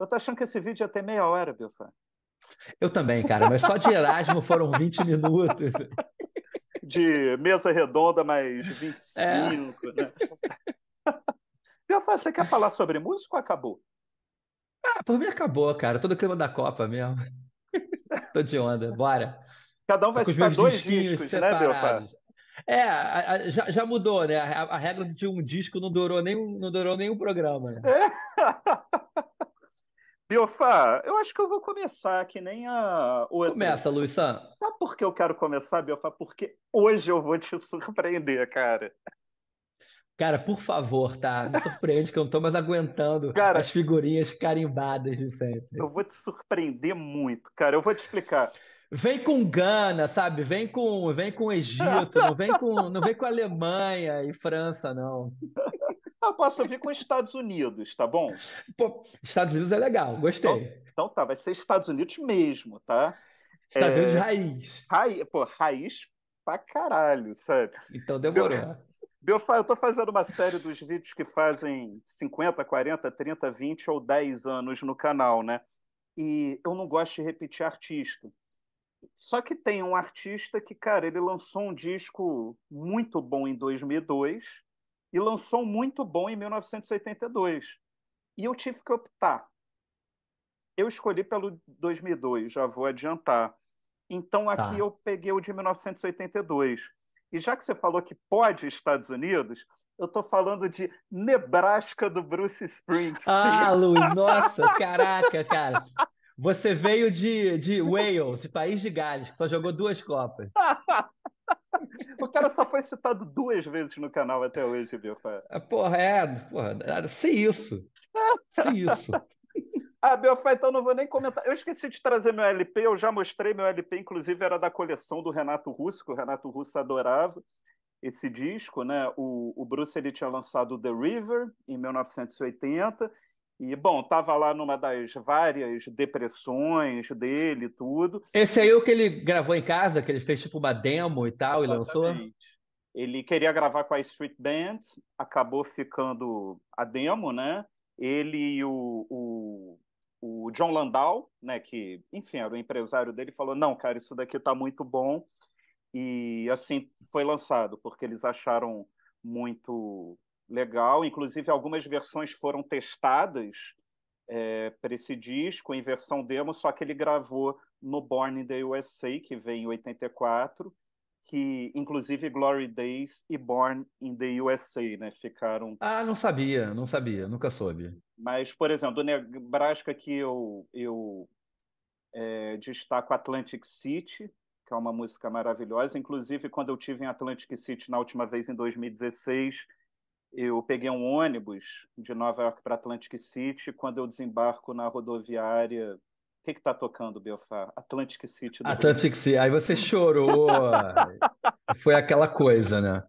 Eu tô achando que esse vídeo ia ter meia hora, Bilfan. Eu também, cara, mas só de Erasmo foram 20 minutos. De mesa redonda mais 25, é. né? Bilfan, você quer falar sobre música ou acabou? Ah, por mim acabou, cara. Todo o clima da Copa mesmo. Tô de onda, bora. Cada um tá vai citar dois discos, né, separados. né, Belfan? É, a, a, já, já, mudou, né? A, a, regra de um disco não durou nenhum, não durou nenhum programa. Né? É. Biofá, eu acho que eu vou começar que nem a. Começa, Luiz Sam. Sabe por que eu quero começar, Biofá? Porque hoje eu vou te surpreender, cara. Cara, por favor, tá? Me surpreende que eu não tô mais aguentando cara, as figurinhas carimbadas de sempre. Eu vou te surpreender muito, cara. Eu vou te explicar. Vem com Gana, sabe? Vem com, vem com Egito, não vem com, não vem com Alemanha e França, não. Eu ah, posso vir com Estados Unidos, tá bom? Pô, Estados Unidos é legal, gostei. Então, então tá, vai ser Estados Unidos mesmo, tá? Estados é... Unidos raiz. Raiz, pô, raiz pra caralho, sabe? Então demorou. Eu... Biofá, eu estou fazendo uma série dos vídeos que fazem 50, 40, 30, 20 ou 10 anos no canal, né? E eu não gosto de repetir artista. Só que tem um artista que, cara, ele lançou um disco muito bom em 2002 e lançou um muito bom em 1982. E eu tive que optar. Eu escolhi pelo 2002, já vou adiantar. Então tá. aqui eu peguei o de 1982. E já que você falou que pode Estados Unidos, eu estou falando de Nebraska do Bruce Springsteen. Ah, Luiz, nossa, caraca, cara. Você veio de, de Wales, de País de Gales, que só jogou duas Copas. o cara só foi citado duas vezes no canal até hoje, viu, ah, Porra, é, porra, se isso. Se isso. Ah, Belfá, então não vou nem comentar. Eu esqueci de trazer meu LP, eu já mostrei meu LP, inclusive era da coleção do Renato Russo, que o Renato Russo adorava esse disco, né? O, o Bruce ele tinha lançado The River em 1980 e, bom, estava lá numa das várias depressões dele tudo. Esse aí é o que ele gravou em casa, que ele fez tipo uma demo e tal, Exatamente. e lançou? Ele queria gravar com a Street Band, acabou ficando a demo, né? Ele e o, o, o John Landau, né? Que, enfim, era o empresário dele, falou: não, cara, isso daqui tá muito bom. E assim foi lançado, porque eles acharam muito legal. Inclusive, algumas versões foram testadas é, para esse disco, em versão demo, só que ele gravou no Born in the USA, que veio em 84, que inclusive Glory Days e Born in the USA né, ficaram. Ah, não sabia, não sabia, nunca soube. Mas, por exemplo, do Nebraska que eu, eu é, destaco Atlantic City, que é uma música maravilhosa. Inclusive, quando eu tive em Atlantic City na última vez, em 2016 eu peguei um ônibus de Nova York para Atlantic City. Quando eu desembarco na rodoviária, o que está tocando, Belfar? Atlantic City. Do Atlantic City. Aí você chorou. Foi aquela coisa, né?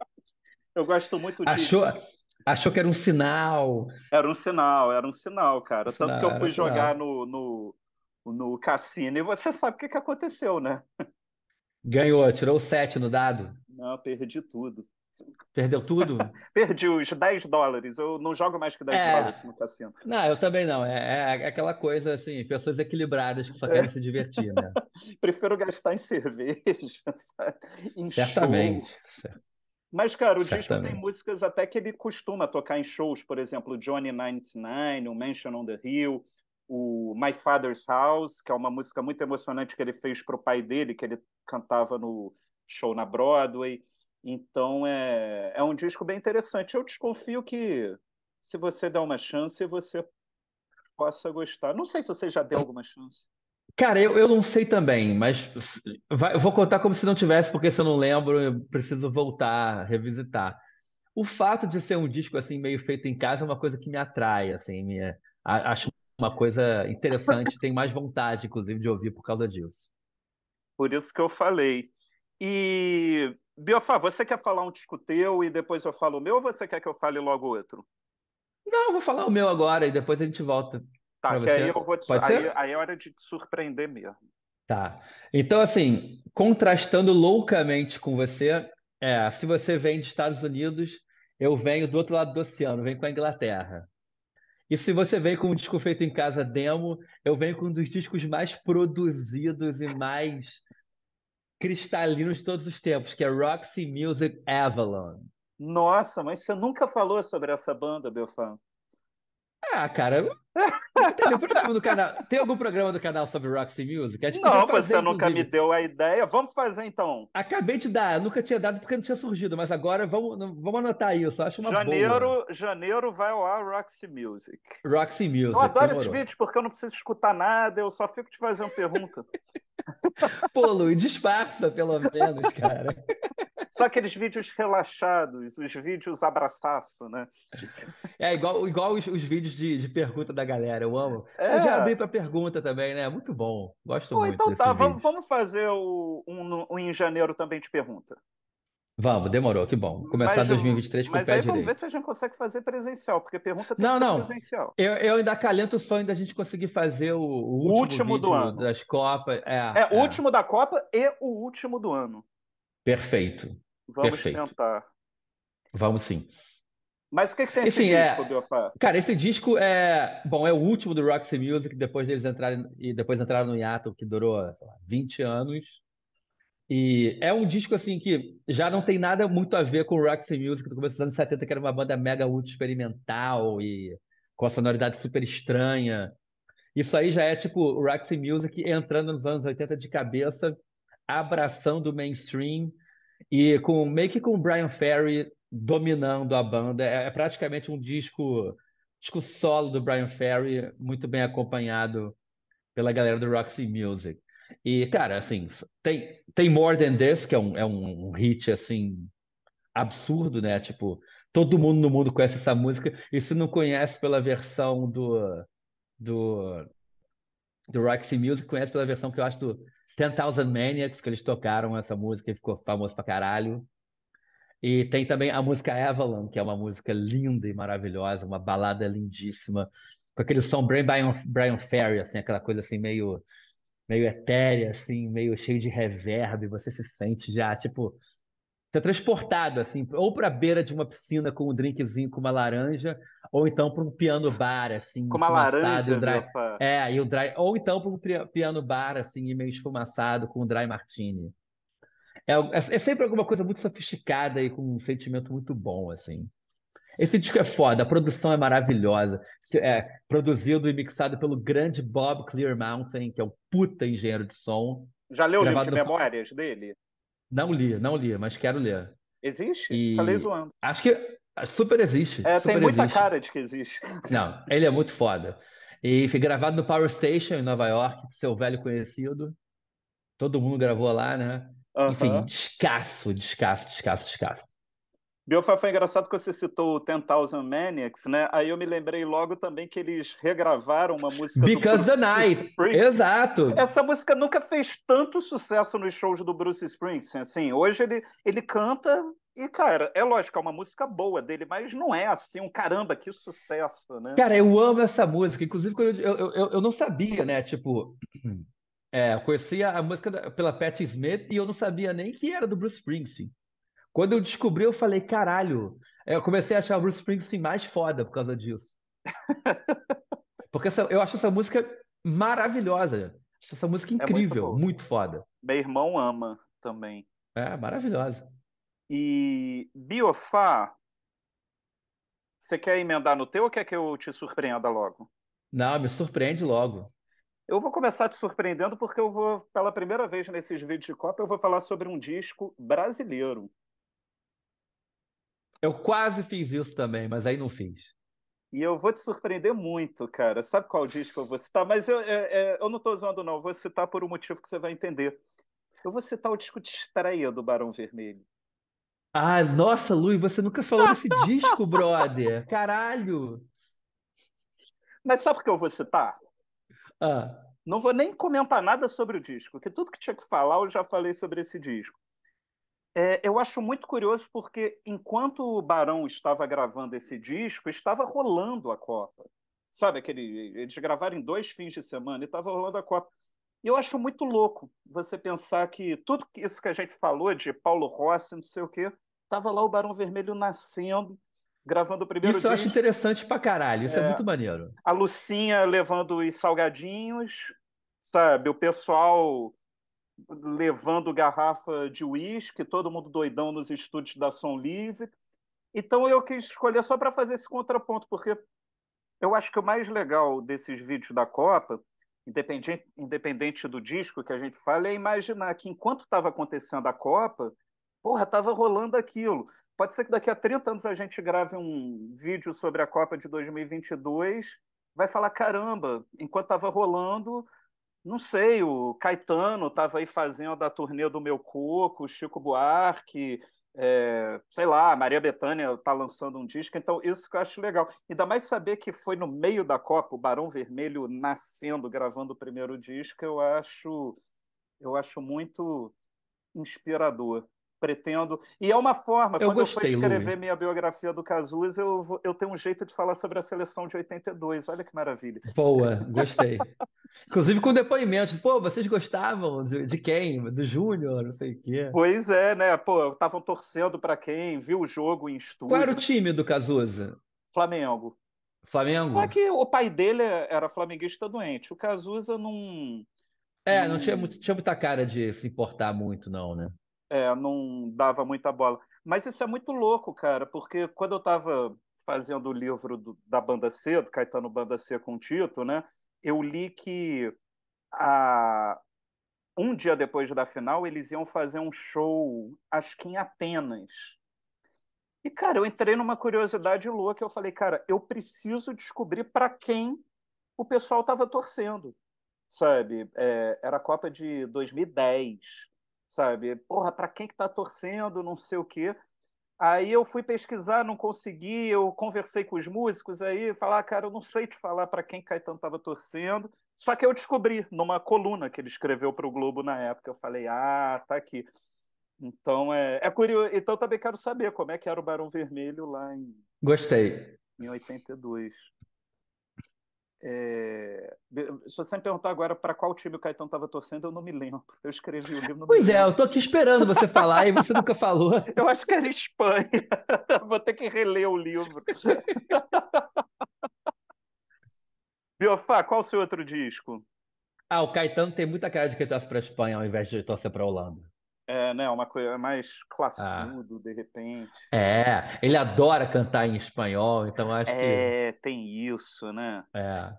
Eu gosto muito disso. Achou, achou que era um sinal. Era um sinal, era um sinal, cara. Tanto sinal, que eu fui é jogar no, no, no cassino e você sabe o que, que aconteceu, né? Ganhou, tirou sete no dado? Não, perdi tudo. Perdeu tudo? Perdi os 10 dólares. Eu não jogo mais que 10 é... dólares no cassino. Não, eu também não. É, é, é aquela coisa assim, pessoas equilibradas que só é. querem é. se divertir, né? Prefiro gastar em cerveja, Em Certamente. Show. Mas, cara, o disco tem músicas até que ele costuma tocar em shows, por exemplo, Johnny 99, o Mansion on the Hill, o My Father's House, que é uma música muito emocionante que ele fez para o pai dele, que ele cantava no show na Broadway. Então é, é um disco bem interessante. Eu desconfio que se você der uma chance, você possa gostar. Não sei se você já deu alguma chance. Cara, eu, eu não sei também, mas vai, eu vou contar como se não tivesse, porque se eu não lembro, eu preciso voltar, revisitar. O fato de ser um disco assim meio feito em casa é uma coisa que me atrai, assim, me, é, acho uma coisa interessante, tenho mais vontade, inclusive, de ouvir por causa disso. Por isso que eu falei e, Biofá, você quer falar um disco teu e depois eu falo o meu ou você quer que eu fale logo outro? Não, eu vou falar o meu agora e depois a gente volta. Tá, que você. aí eu vou te... aí, aí é hora de te surpreender mesmo. Tá. Então, assim, contrastando loucamente com você, é, se você vem dos Estados Unidos, eu venho do outro lado do oceano, venho com a Inglaterra. E se você vem com um disco feito em casa demo, eu venho com um dos discos mais produzidos e mais cristalinos de todos os tempos, que é Roxy Music Avalon. Nossa, mas você nunca falou sobre essa banda, Belfan. Ah, cara. Tem, canal, tem algum programa do canal sobre Roxy Music? não, fazer, você nunca me deu a ideia. Vamos fazer então. Acabei de dar, nunca tinha dado porque não tinha surgido, mas agora vamos, vamos anotar isso. Acho uma janeiro, boa. janeiro vai ao ar Roxy Music. Roxy Music. Eu adoro esse esses vídeos porque eu não preciso escutar nada, eu só fico te fazendo pergunta. Pô, Lu, disfarça pelo menos, cara. Só aqueles vídeos relaxados, os vídeos abraçaço, né? É, igual, igual os, os vídeos de, de, pergunta da galera, eu amo. É. Eu já abri para pergunta também, né? Muito bom, gosto Pô, muito. Então tá, vamos, vamos, fazer o, um, um em janeiro também de pergunta. Vamos, demorou, que bom. Começar mas, 2023 com o pé aí direito. vamos ver se a gente consegue fazer presencial, porque pergunta tem não, que não. ser presencial. Eu, eu ainda calento o sonho da gente conseguir fazer o, o último, do ano. das Copas. É, é, é, o último da Copa e o último do ano. Perfeito. Vamos Perfeito. tentar. Vamos sim. Mas o que, é que tem Enfim, esse assim, é disco, é... Biofá? Cara, esse disco é. Bom, é o último do Roxy Music, depois eles entrarem e depois entraram no hiato, que durou, sei lá, 20 anos. E é um disco assim que já não tem nada muito a ver com o Roxy Music do começo dos anos 70, que era uma banda mega ultra experimental e com a sonoridade super estranha. Isso aí já é tipo o Roxy Music entrando nos anos 80 de cabeça, abração do mainstream e com meio que com o Brian Ferry dominando a banda, é, é praticamente um disco, disco solo do Brian Ferry, muito bem acompanhado pela galera do Roxy Music. E, cara, assim, tem, tem More Than This, que é um, é um hit, assim, absurdo, né? Tipo, todo mundo no mundo conhece essa música, e se não conhece pela versão do, do, do Roxy Music, conhece pela versão que eu acho do Ten Thousand Maniacs, que eles tocaram essa música e ficou famoso pra caralho. E tem também a música Avalon, que é uma música linda e maravilhosa, uma balada lindíssima, com aquele som Brian, Brian Ferry, assim, aquela coisa assim meio meio etérea, assim, meio cheio de reverb, você se sente já, tipo, você é transportado, assim, ou para a beira de uma piscina com um drinkzinho com uma laranja, ou então para um piano bar, assim. Com uma laranja, dry... é, e o dry... ou então para um piano bar, assim, meio esfumaçado, com um dry martini. É, é, é, sempre alguma coisa muito sofisticada e com um sentimento muito bom, assim. Esse disco é foda, a produção é maravilhosa. É produzido e mixado pelo grande Bob Clear Mountain, que é um puta engenheiro de som. Já leu o livro de no... memórias dele? Não li, não li, mas quero ler. Existe? E... Falei zoando. Acho que, ah, super existe. É, super tem muita existe. cara de que existe. Não, ele é muito foda. E foi gravado no Power Station em Nova York, seu velho conhecido. Todo mundo gravou lá, né? Enfim, descasso, descasso, descasso, descasso. Biofa, foi engraçado que você citou o Ten Thousand Maniacs, né? Aí eu me lembrei logo também que eles regravaram uma música Because do Bruce the Night, Springsteen. exato. Essa música nunca fez tanto sucesso nos shows do Bruce Springsteen, assim. Hoje ele, ele canta e, cara, é lógico, é uma música boa dele, mas não é assim um caramba, que sucesso, né? Cara, eu amo essa música. Inclusive, eu, eu, eu, eu não sabia, né? Tipo, é, eu conheci a música da, pela Pat Smith e eu não sabia nem que era do Bruce Springsteen. Quando eu descobri, eu falei, caralho. É, eu comecei a achar o Bruce Springsteen mais foda por causa disso. Porque essa, eu acho essa música maravilhosa. Acho essa música incrível, é muito, muito foda. Meu irmão ama também. É, maravilhosa. E Biofá, você quer emendar no teu ou quer que eu te surpreenda logo? Não, me surpreende logo. Eu vou começar te surpreendendo porque eu vou, pela primeira vez nesses vídeos de Copa, eu vou falar sobre um disco brasileiro. Eu quase fiz isso também, mas aí não fiz. E eu vou te surpreender muito, cara. Sabe qual disco eu vou citar? Mas eu, é, é, eu não estou zoando, não. Eu vou citar por um motivo que você vai entender. Eu vou citar o disco de estreia do Barão Vermelho. Ah, nossa, Luiz, você nunca falou desse disco, brother. Caralho. Mas sabe por que eu vou citar? Ah. Não vou nem comentar nada sobre o disco, porque tudo que tinha que falar eu já falei sobre esse disco. É, eu acho muito curioso porque enquanto o Barão estava gravando esse disco, estava rolando a Copa. Sabe aquele. Eles gravaram em dois fins de semana e estava rolando a Copa. E eu acho muito louco você pensar que tudo isso que a gente falou de Paulo Rossi, não sei o quê, Tava lá o Barão Vermelho nascendo, gravando o primeiro Isso disco. eu acho interessante pra caralho, isso é, é muito maneiro. A Lucinha levando os salgadinhos, sabe? O pessoal levando garrafa de uísque, todo mundo doidão nos estúdios da Som Livre. Então eu quis escolher só para fazer esse contraponto, porque eu acho que o mais legal desses vídeos da Copa, independente, independente do disco que a gente fala, é imaginar que enquanto estava acontecendo a Copa, porra, tava rolando aquilo. Pode ser que daqui a 30 anos a gente grave um vídeo sobre a Copa de 2022, vai falar, caramba, enquanto tava rolando, não sei, o Caetano estava aí fazendo a turnê do Meu Coco, o Chico Buarque, é, sei lá, a Maria Bethânia está lançando um disco, então isso que eu acho legal. Ainda mais saber que foi no meio da Copa, o Barão Vermelho nascendo, gravando o primeiro disco, eu acho, eu acho muito inspirador pretendo. E é uma forma, eu quando gostei, eu for escrever minha biografia do Cazuz, eu, eu tenho um jeito de falar sobre a seleção de 82. Olha que maravilha. Boa, gostei. Inclusive com depoimentos, pô, vocês gostavam de, de quem? Do Júnior, não sei o quê. Pois é, né? Pô, estavam torcendo para quem, viu o jogo em estúdio. Qual era o time do Cazuza? Flamengo. Flamengo? É que o pai dele era flamenguista doente. O Cazuza não. É, não tinha, tinha muita cara de se importar muito, não, né? É, não dava muita bola. Mas isso é muito louco, cara, porque quando eu estava fazendo o livro do, da Banda C, do Caetano Banda C com o Tito, né, eu li que a, um dia depois da final eles iam fazer um show, acho que em Atenas. E, cara, eu entrei numa curiosidade louca. Eu falei, cara, eu preciso descobrir para quem o pessoal estava torcendo, sabe? É, era a Copa de 2010 sabe? Porra, para quem que tá torcendo, não sei o quê. Aí eu fui pesquisar, não consegui, eu conversei com os músicos aí, falar, ah, cara, eu não sei te falar para quem Caetano estava torcendo. Só que eu descobri numa coluna que ele escreveu para o Globo na época, eu falei, ah, tá aqui. Então é, é curioso. Então também quero saber como é que era o Barão Vermelho lá em. Gostei. Em 82. É... Se você me perguntar agora para qual time o Caetano estava torcendo, eu não me lembro. Eu escrevi o livro. Pois é, eu estou aqui esperando você falar e você nunca falou. Eu acho que era Espanha. Vou ter que reler o livro. Biofá, qual o seu outro disco? Ah, o Caetano tem muita cara de que torce para a Espanha ao invés de torcer para a Holanda. É, né? É uma coisa mais ah. classudo, ah. de repente. É, ele adora cantar em espanhol, então acho é, que. É, tem isso, né? É.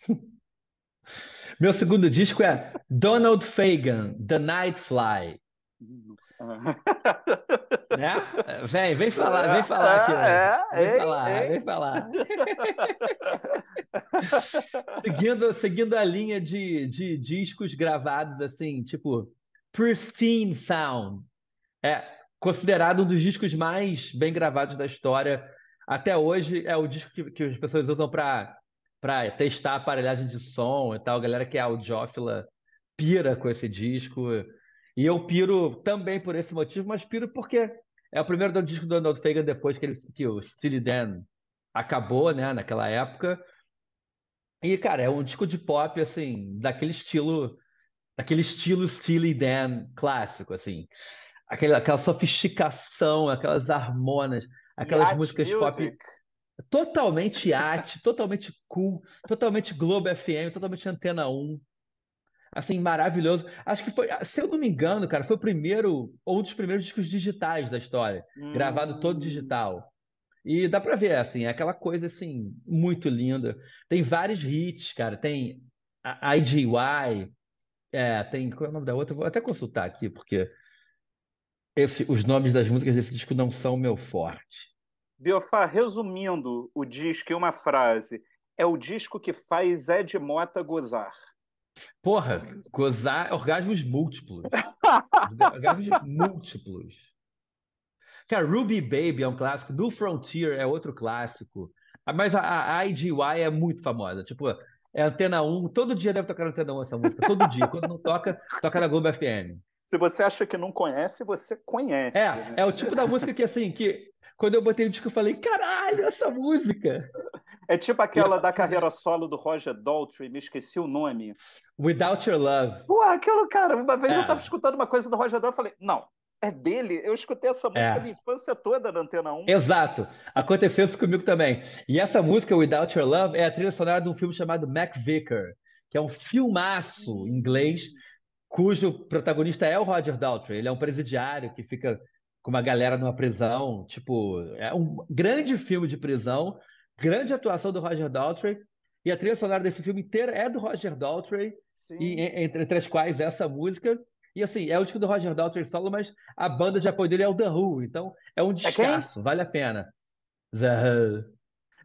Meu segundo disco é Donald Fagan, The Nightfly. né? Vem, vem falar, vem falar é, aqui. É, vem, falar, vem falar, seguindo, seguindo a linha de, de discos gravados assim, tipo Pristine Sound. É considerado um dos discos mais bem gravados da história. Até hoje é o disco que, que as pessoas usam para testar a aparelhagem de som e tal. A galera que é audiófila pira com esse disco. E eu piro também por esse motivo, mas piro porque é o primeiro disco do Donald Fagan depois que, ele, que o Steely Dan acabou, né, naquela época. E, cara, é um disco de pop, assim, daquele estilo Aquele estilo Steely Dan clássico, assim. Aquela, aquela sofisticação, aquelas harmonas, aquelas Yacht músicas music. pop totalmente arte, totalmente cool, totalmente Globo FM, totalmente Antena 1. Assim, maravilhoso. Acho que foi, se eu não me engano, cara, foi o primeiro, ou um dos primeiros discos digitais da história, hum. gravado todo hum. digital. E dá pra ver, assim, é aquela coisa, assim, muito linda. Tem vários hits, cara. Tem IGY, é, tem. Qual é o nome da outra? Vou até consultar aqui, porque esse, os nomes das músicas desse disco não são meu forte. Biofá, resumindo o disco em uma frase, é o disco que faz Ed Mota gozar. Porra, gozar orgasmos múltiplos. orgasmos múltiplos. Cara, Ruby Baby é um clássico, Do Frontier é outro clássico. Mas a, a é muito famosa. Tipo, é Antena 1. Todo dia deve tocar Antena 1 essa música. Todo dia. Quando não toca, toca na Globo FM. Se você acha que não conhece, você conhece. É, né? é o tipo da música que, assim, que quando eu botei o disco, eu falei, caralho, essa música! É tipo aquela da carreira solo do Roger Daltrey, me esqueci o nome. Without Your Love. uau aquilo, cara, uma vez é. eu tava escutando uma coisa do Roger Daltrey e falei, não, é dele? Eu escutei essa é. música é. minha infância toda na Antena 1. Exato. Aconteceu isso comigo também. E essa música, Without Your Love, é a trilha sonora de um filme chamado Mac Vicker, que é um filmaço inglês, cujo protagonista é o Roger Daltrey. Ele é um presidiário que fica com uma galera numa prisão. Tipo, é um grande filme de prisão, grande atuação do Roger Daltrey. E a trilha sonora desse filme inteiro é do Roger Daltrey, Sim. e, entre, entre as quais essa música. E assim, é o disco do Roger Daltrey solo, mas a banda de apoio dele é o The Who, então é um é descasso, é vale a pena. The Who.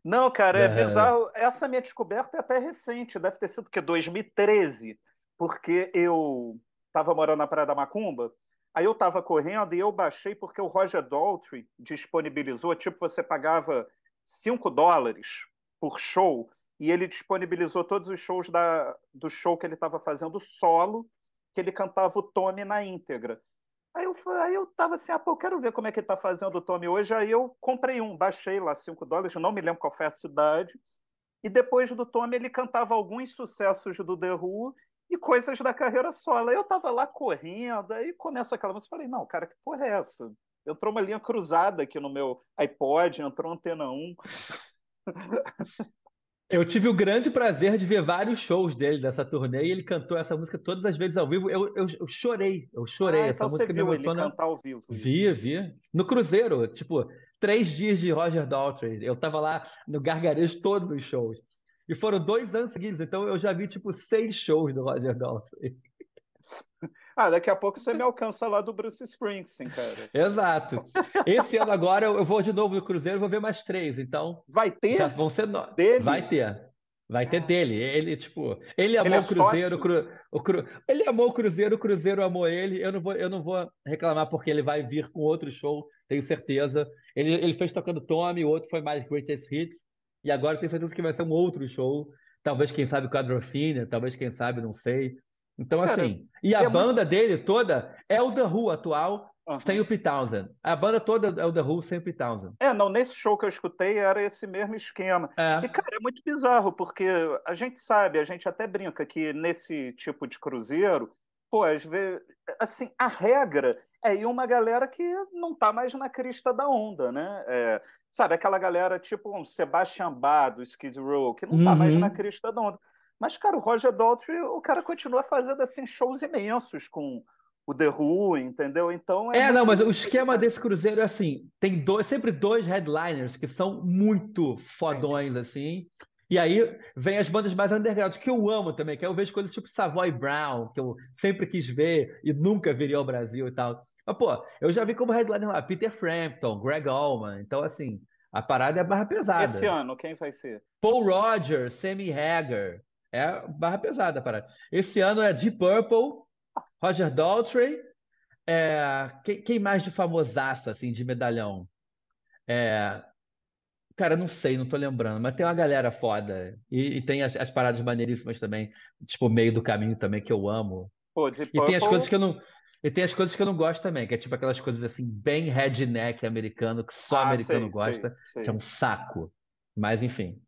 Não, cara, The é bizarro. Essa minha descoberta é até recente, deve ter sido que 2013, porque eu estava morando na Praia da Macumba, aí eu estava correndo e eu baixei porque o Roger Daltrey disponibilizou, tipo, você pagava 5 dólares por show, e ele disponibilizou todos os shows da, do show que ele estava fazendo solo, que ele cantava o Tommy na íntegra. Aí eu, aí eu tava assim, ah, pô, eu quero ver como é que ele tá fazendo o Tommy hoje. Aí eu comprei um, baixei lá 5 dólares, não me lembro qual foi a cidade. E depois do Tommy ele cantava alguns sucessos do The Who e coisas da carreira solo. Aí eu tava lá correndo, aí começa aquela música, falei, não, cara, que porra é essa? Entrou uma linha cruzada aqui no meu iPod, entrou antena 1. Eu tive o grande prazer de ver vários shows dele dessa turnê e ele cantou essa música todas as vezes ao vivo. Eu, eu, eu chorei, eu chorei. Ah, essa então música você viu me emociona. ele cantar ao vivo. Vi, vi. No Cruzeiro, tipo, três dias de Roger Daltrey. Eu tava lá no gargarejo todos os shows. E foram dois anos seguidos, então eu já vi, tipo, seis shows do Roger Daltrey. Ah, daqui a pouco você me alcança lá do Bruce Springsteen, cara. Exato. Esse ano agora eu vou de novo no Cruzeiro, vou ver mais três, então. Vai ter? Já vão ser no... Dele? Vai ter. Vai ter dele. Ele, tipo, ele amou ele é o Cruzeiro, cru... o cru... ele amou o Cruzeiro, o Cruzeiro amou ele. Eu não vou, eu não vou reclamar porque ele vai vir com outro show, tenho certeza. Ele, ele fez tocando Tommy, o outro foi mais Greatest Hits, e agora tenho certeza que vai ser um outro show. Talvez, quem sabe, com a Drofina, talvez, quem sabe, não sei então, assim, e a é banda muito... dele toda é o The Who atual, uhum. sem o Pete Townsend. A banda toda é o The Who sem o Pete Townsend. É, não, nesse show que eu escutei era esse mesmo esquema. É. E, cara, é muito bizarro, porque a gente sabe, a gente até brinca que nesse tipo de cruzeiro, pô, às vezes, assim, a regra é ir uma galera que não tá mais na crista da onda, né? É, sabe, aquela galera tipo um Sebastian Bach do Skid Row, que não tá mais na uhum. crista da onda. Mas, cara, o Roger Daltrey, o cara continua fazendo assim shows imensos com o The Who, entendeu? Então é, é muito... não, mas o esquema desse cruzeiro é assim, tem dois, sempre dois headliners que são muito fodões assim. E aí vem as bandas mais underground, que eu amo também, que eu vejo coisas tipo Savoy Brown, que eu sempre quis ver e nunca viria ao Brasil e tal. Mas, pô, eu já vi como headliner lá Peter Frampton, Greg Allman, então assim, a parada é barra pesada. Esse ano, quem vai ser? Paul Rogers, Sammy Hagar, é barra pesada, parada. Esse ano é Deep Purple, Roger Daltrey, é, quem, quem, mais de famosaço, assim, de medalhão? É, cara, não sei, não tô lembrando, mas tem uma galera foda. E, e tem as, as, paradas maneiríssimas também, tipo, meio do caminho também, que eu amo. Pô, Deep E tem as coisas que eu não. E tem as coisas que eu não gosto também, que é tipo aquelas coisas assim, bem redneck americano, que só ah, americano sei, gosta, sei, sei. que é um saco. Mas enfim.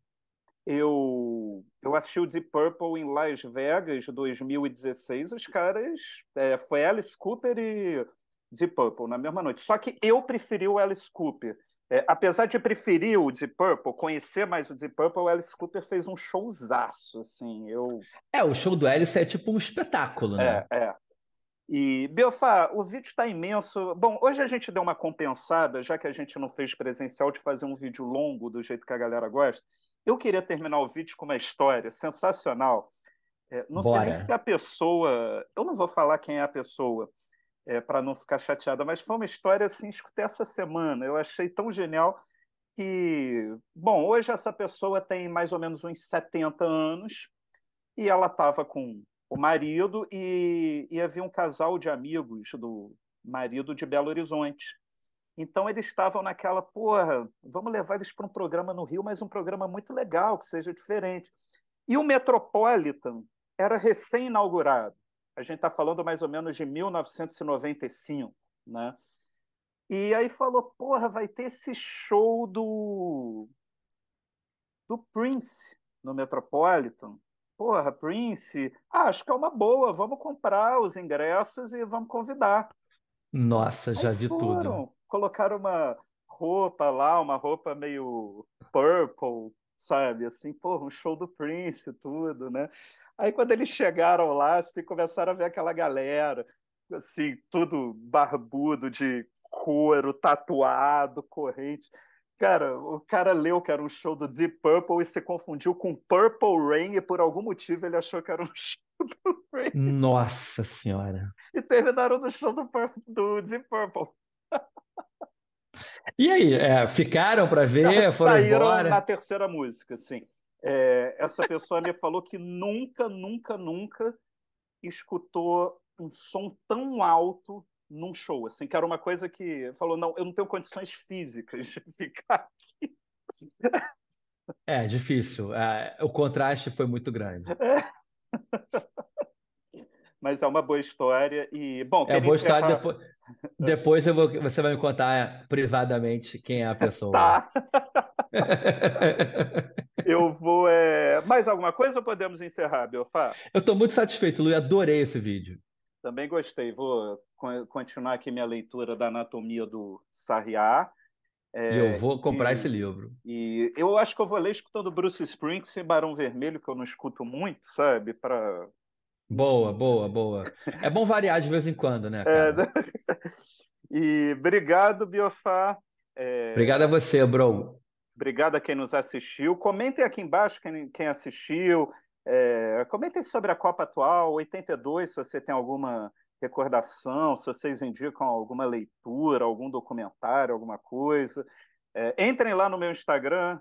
Eu eu assisti o Deep Purple em Las Vegas, 2016. Os caras. É, foi Alice Cooper e Deep Purple na mesma noite. Só que eu preferi o Alice Cooper. É, apesar de preferir o Deep Purple, conhecer mais o Deep Purple, o Alice Cooper fez um showzaço, assim, eu... É, o show do Alice é tipo um espetáculo, né? É, é. E, Belfá, o vídeo está imenso. Bom, hoje a gente deu uma compensada, já que a gente não fez presencial, de fazer um vídeo longo, do jeito que a galera gosta. Eu queria terminar o vídeo com uma história sensacional. É, não Bora. sei nem se a pessoa. Eu não vou falar quem é a pessoa, é, para não ficar chateada, mas foi uma história assim, escutei essa semana. Eu achei tão genial que. Bom, hoje essa pessoa tem mais ou menos uns 70 anos e ela estava com o marido e, e havia um casal de amigos do marido de Belo Horizonte. Então eles estavam naquela, porra, vamos levar eles para um programa no Rio, mas um programa muito legal, que seja diferente. E o Metropolitan era recém-inaugurado. A gente está falando mais ou menos de 1995, né? E aí falou, porra, vai ter esse show do do Prince no Metropolitan. Porra, Prince, ah, acho que é uma boa, vamos comprar os ingressos e vamos convidar. Nossa, já aí vi foram. tudo colocaram uma roupa lá, uma roupa meio purple, sabe? Assim, porra, um show do Prince e tudo, né? Aí quando eles chegaram lá, assim, começaram a ver aquela galera, assim, tudo barbudo de couro, tatuado, corrente. Cara, o cara leu que era um show do Deep Purple e se confundiu com Purple Rain e por algum motivo ele achou que era um show do Prince. Nossa senhora. E terminaram no show do, do Deep Purple. E aí, é, ficaram para ver? Não, foram saíram embora? na terceira música, sim. É, essa pessoa me falou que nunca, nunca, nunca escutou um som tão alto num show, assim, que era uma coisa que falou, não, eu não tenho condições físicas de ficar aqui. É, difícil. É, o contraste foi muito grande. É. mas é uma boa história e bom. É boa história. Depois, depois eu vou, você vai me contar privadamente quem é a pessoa. Tá. eu vou. É... Mais alguma coisa ou podemos encerrar, Belfá? Eu estou muito satisfeito, Lu. Adorei esse vídeo. Também gostei. Vou continuar aqui minha leitura da Anatomia do Sarriá. É, eu vou comprar e, esse livro. E eu acho que eu vou ler escutando Bruce Springsteen e Barão Vermelho, que eu não escuto muito, sabe? Para Boa, boa, boa. É bom variar de vez em quando, né? É, né? E obrigado, Biofá. É... Obrigado a você, bro. Obrigado a quem nos assistiu. Comentem aqui embaixo quem, quem assistiu. É... Comentem sobre a Copa atual, 82, se você tem alguma recordação, se vocês indicam alguma leitura, algum documentário, alguma coisa. É... Entrem lá no meu Instagram,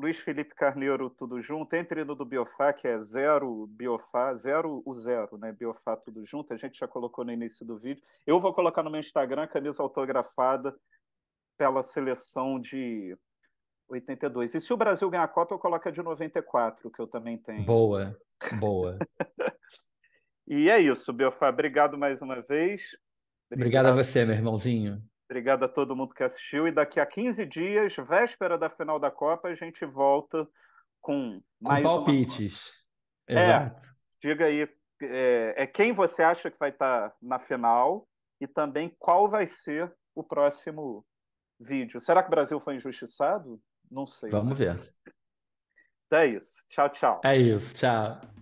Luiz Felipe Carneiro, tudo junto. Entre no do Biofá, que é zero Biofá, zero o zero, né? Biofá tudo junto. A gente já colocou no início do vídeo. Eu vou colocar no meu Instagram a camisa autografada pela seleção de 82. E se o Brasil ganhar a Copa, eu coloco a de 94, que eu também tenho. Boa, boa. e é isso, Biofá. Obrigado mais uma vez. Obrigado, Obrigado a você, meu irmãozinho. Obrigado a todo mundo que assistiu. E daqui a 15 dias, véspera da final da Copa, a gente volta com mais. Com palpites. Uma... É, Exato. É, diga aí. É, é, quem você acha que vai estar tá na final e também qual vai ser o próximo vídeo. Será que o Brasil foi injustiçado? Não sei. Vamos ver. Então é isso. Tchau, tchau. É isso. Tchau.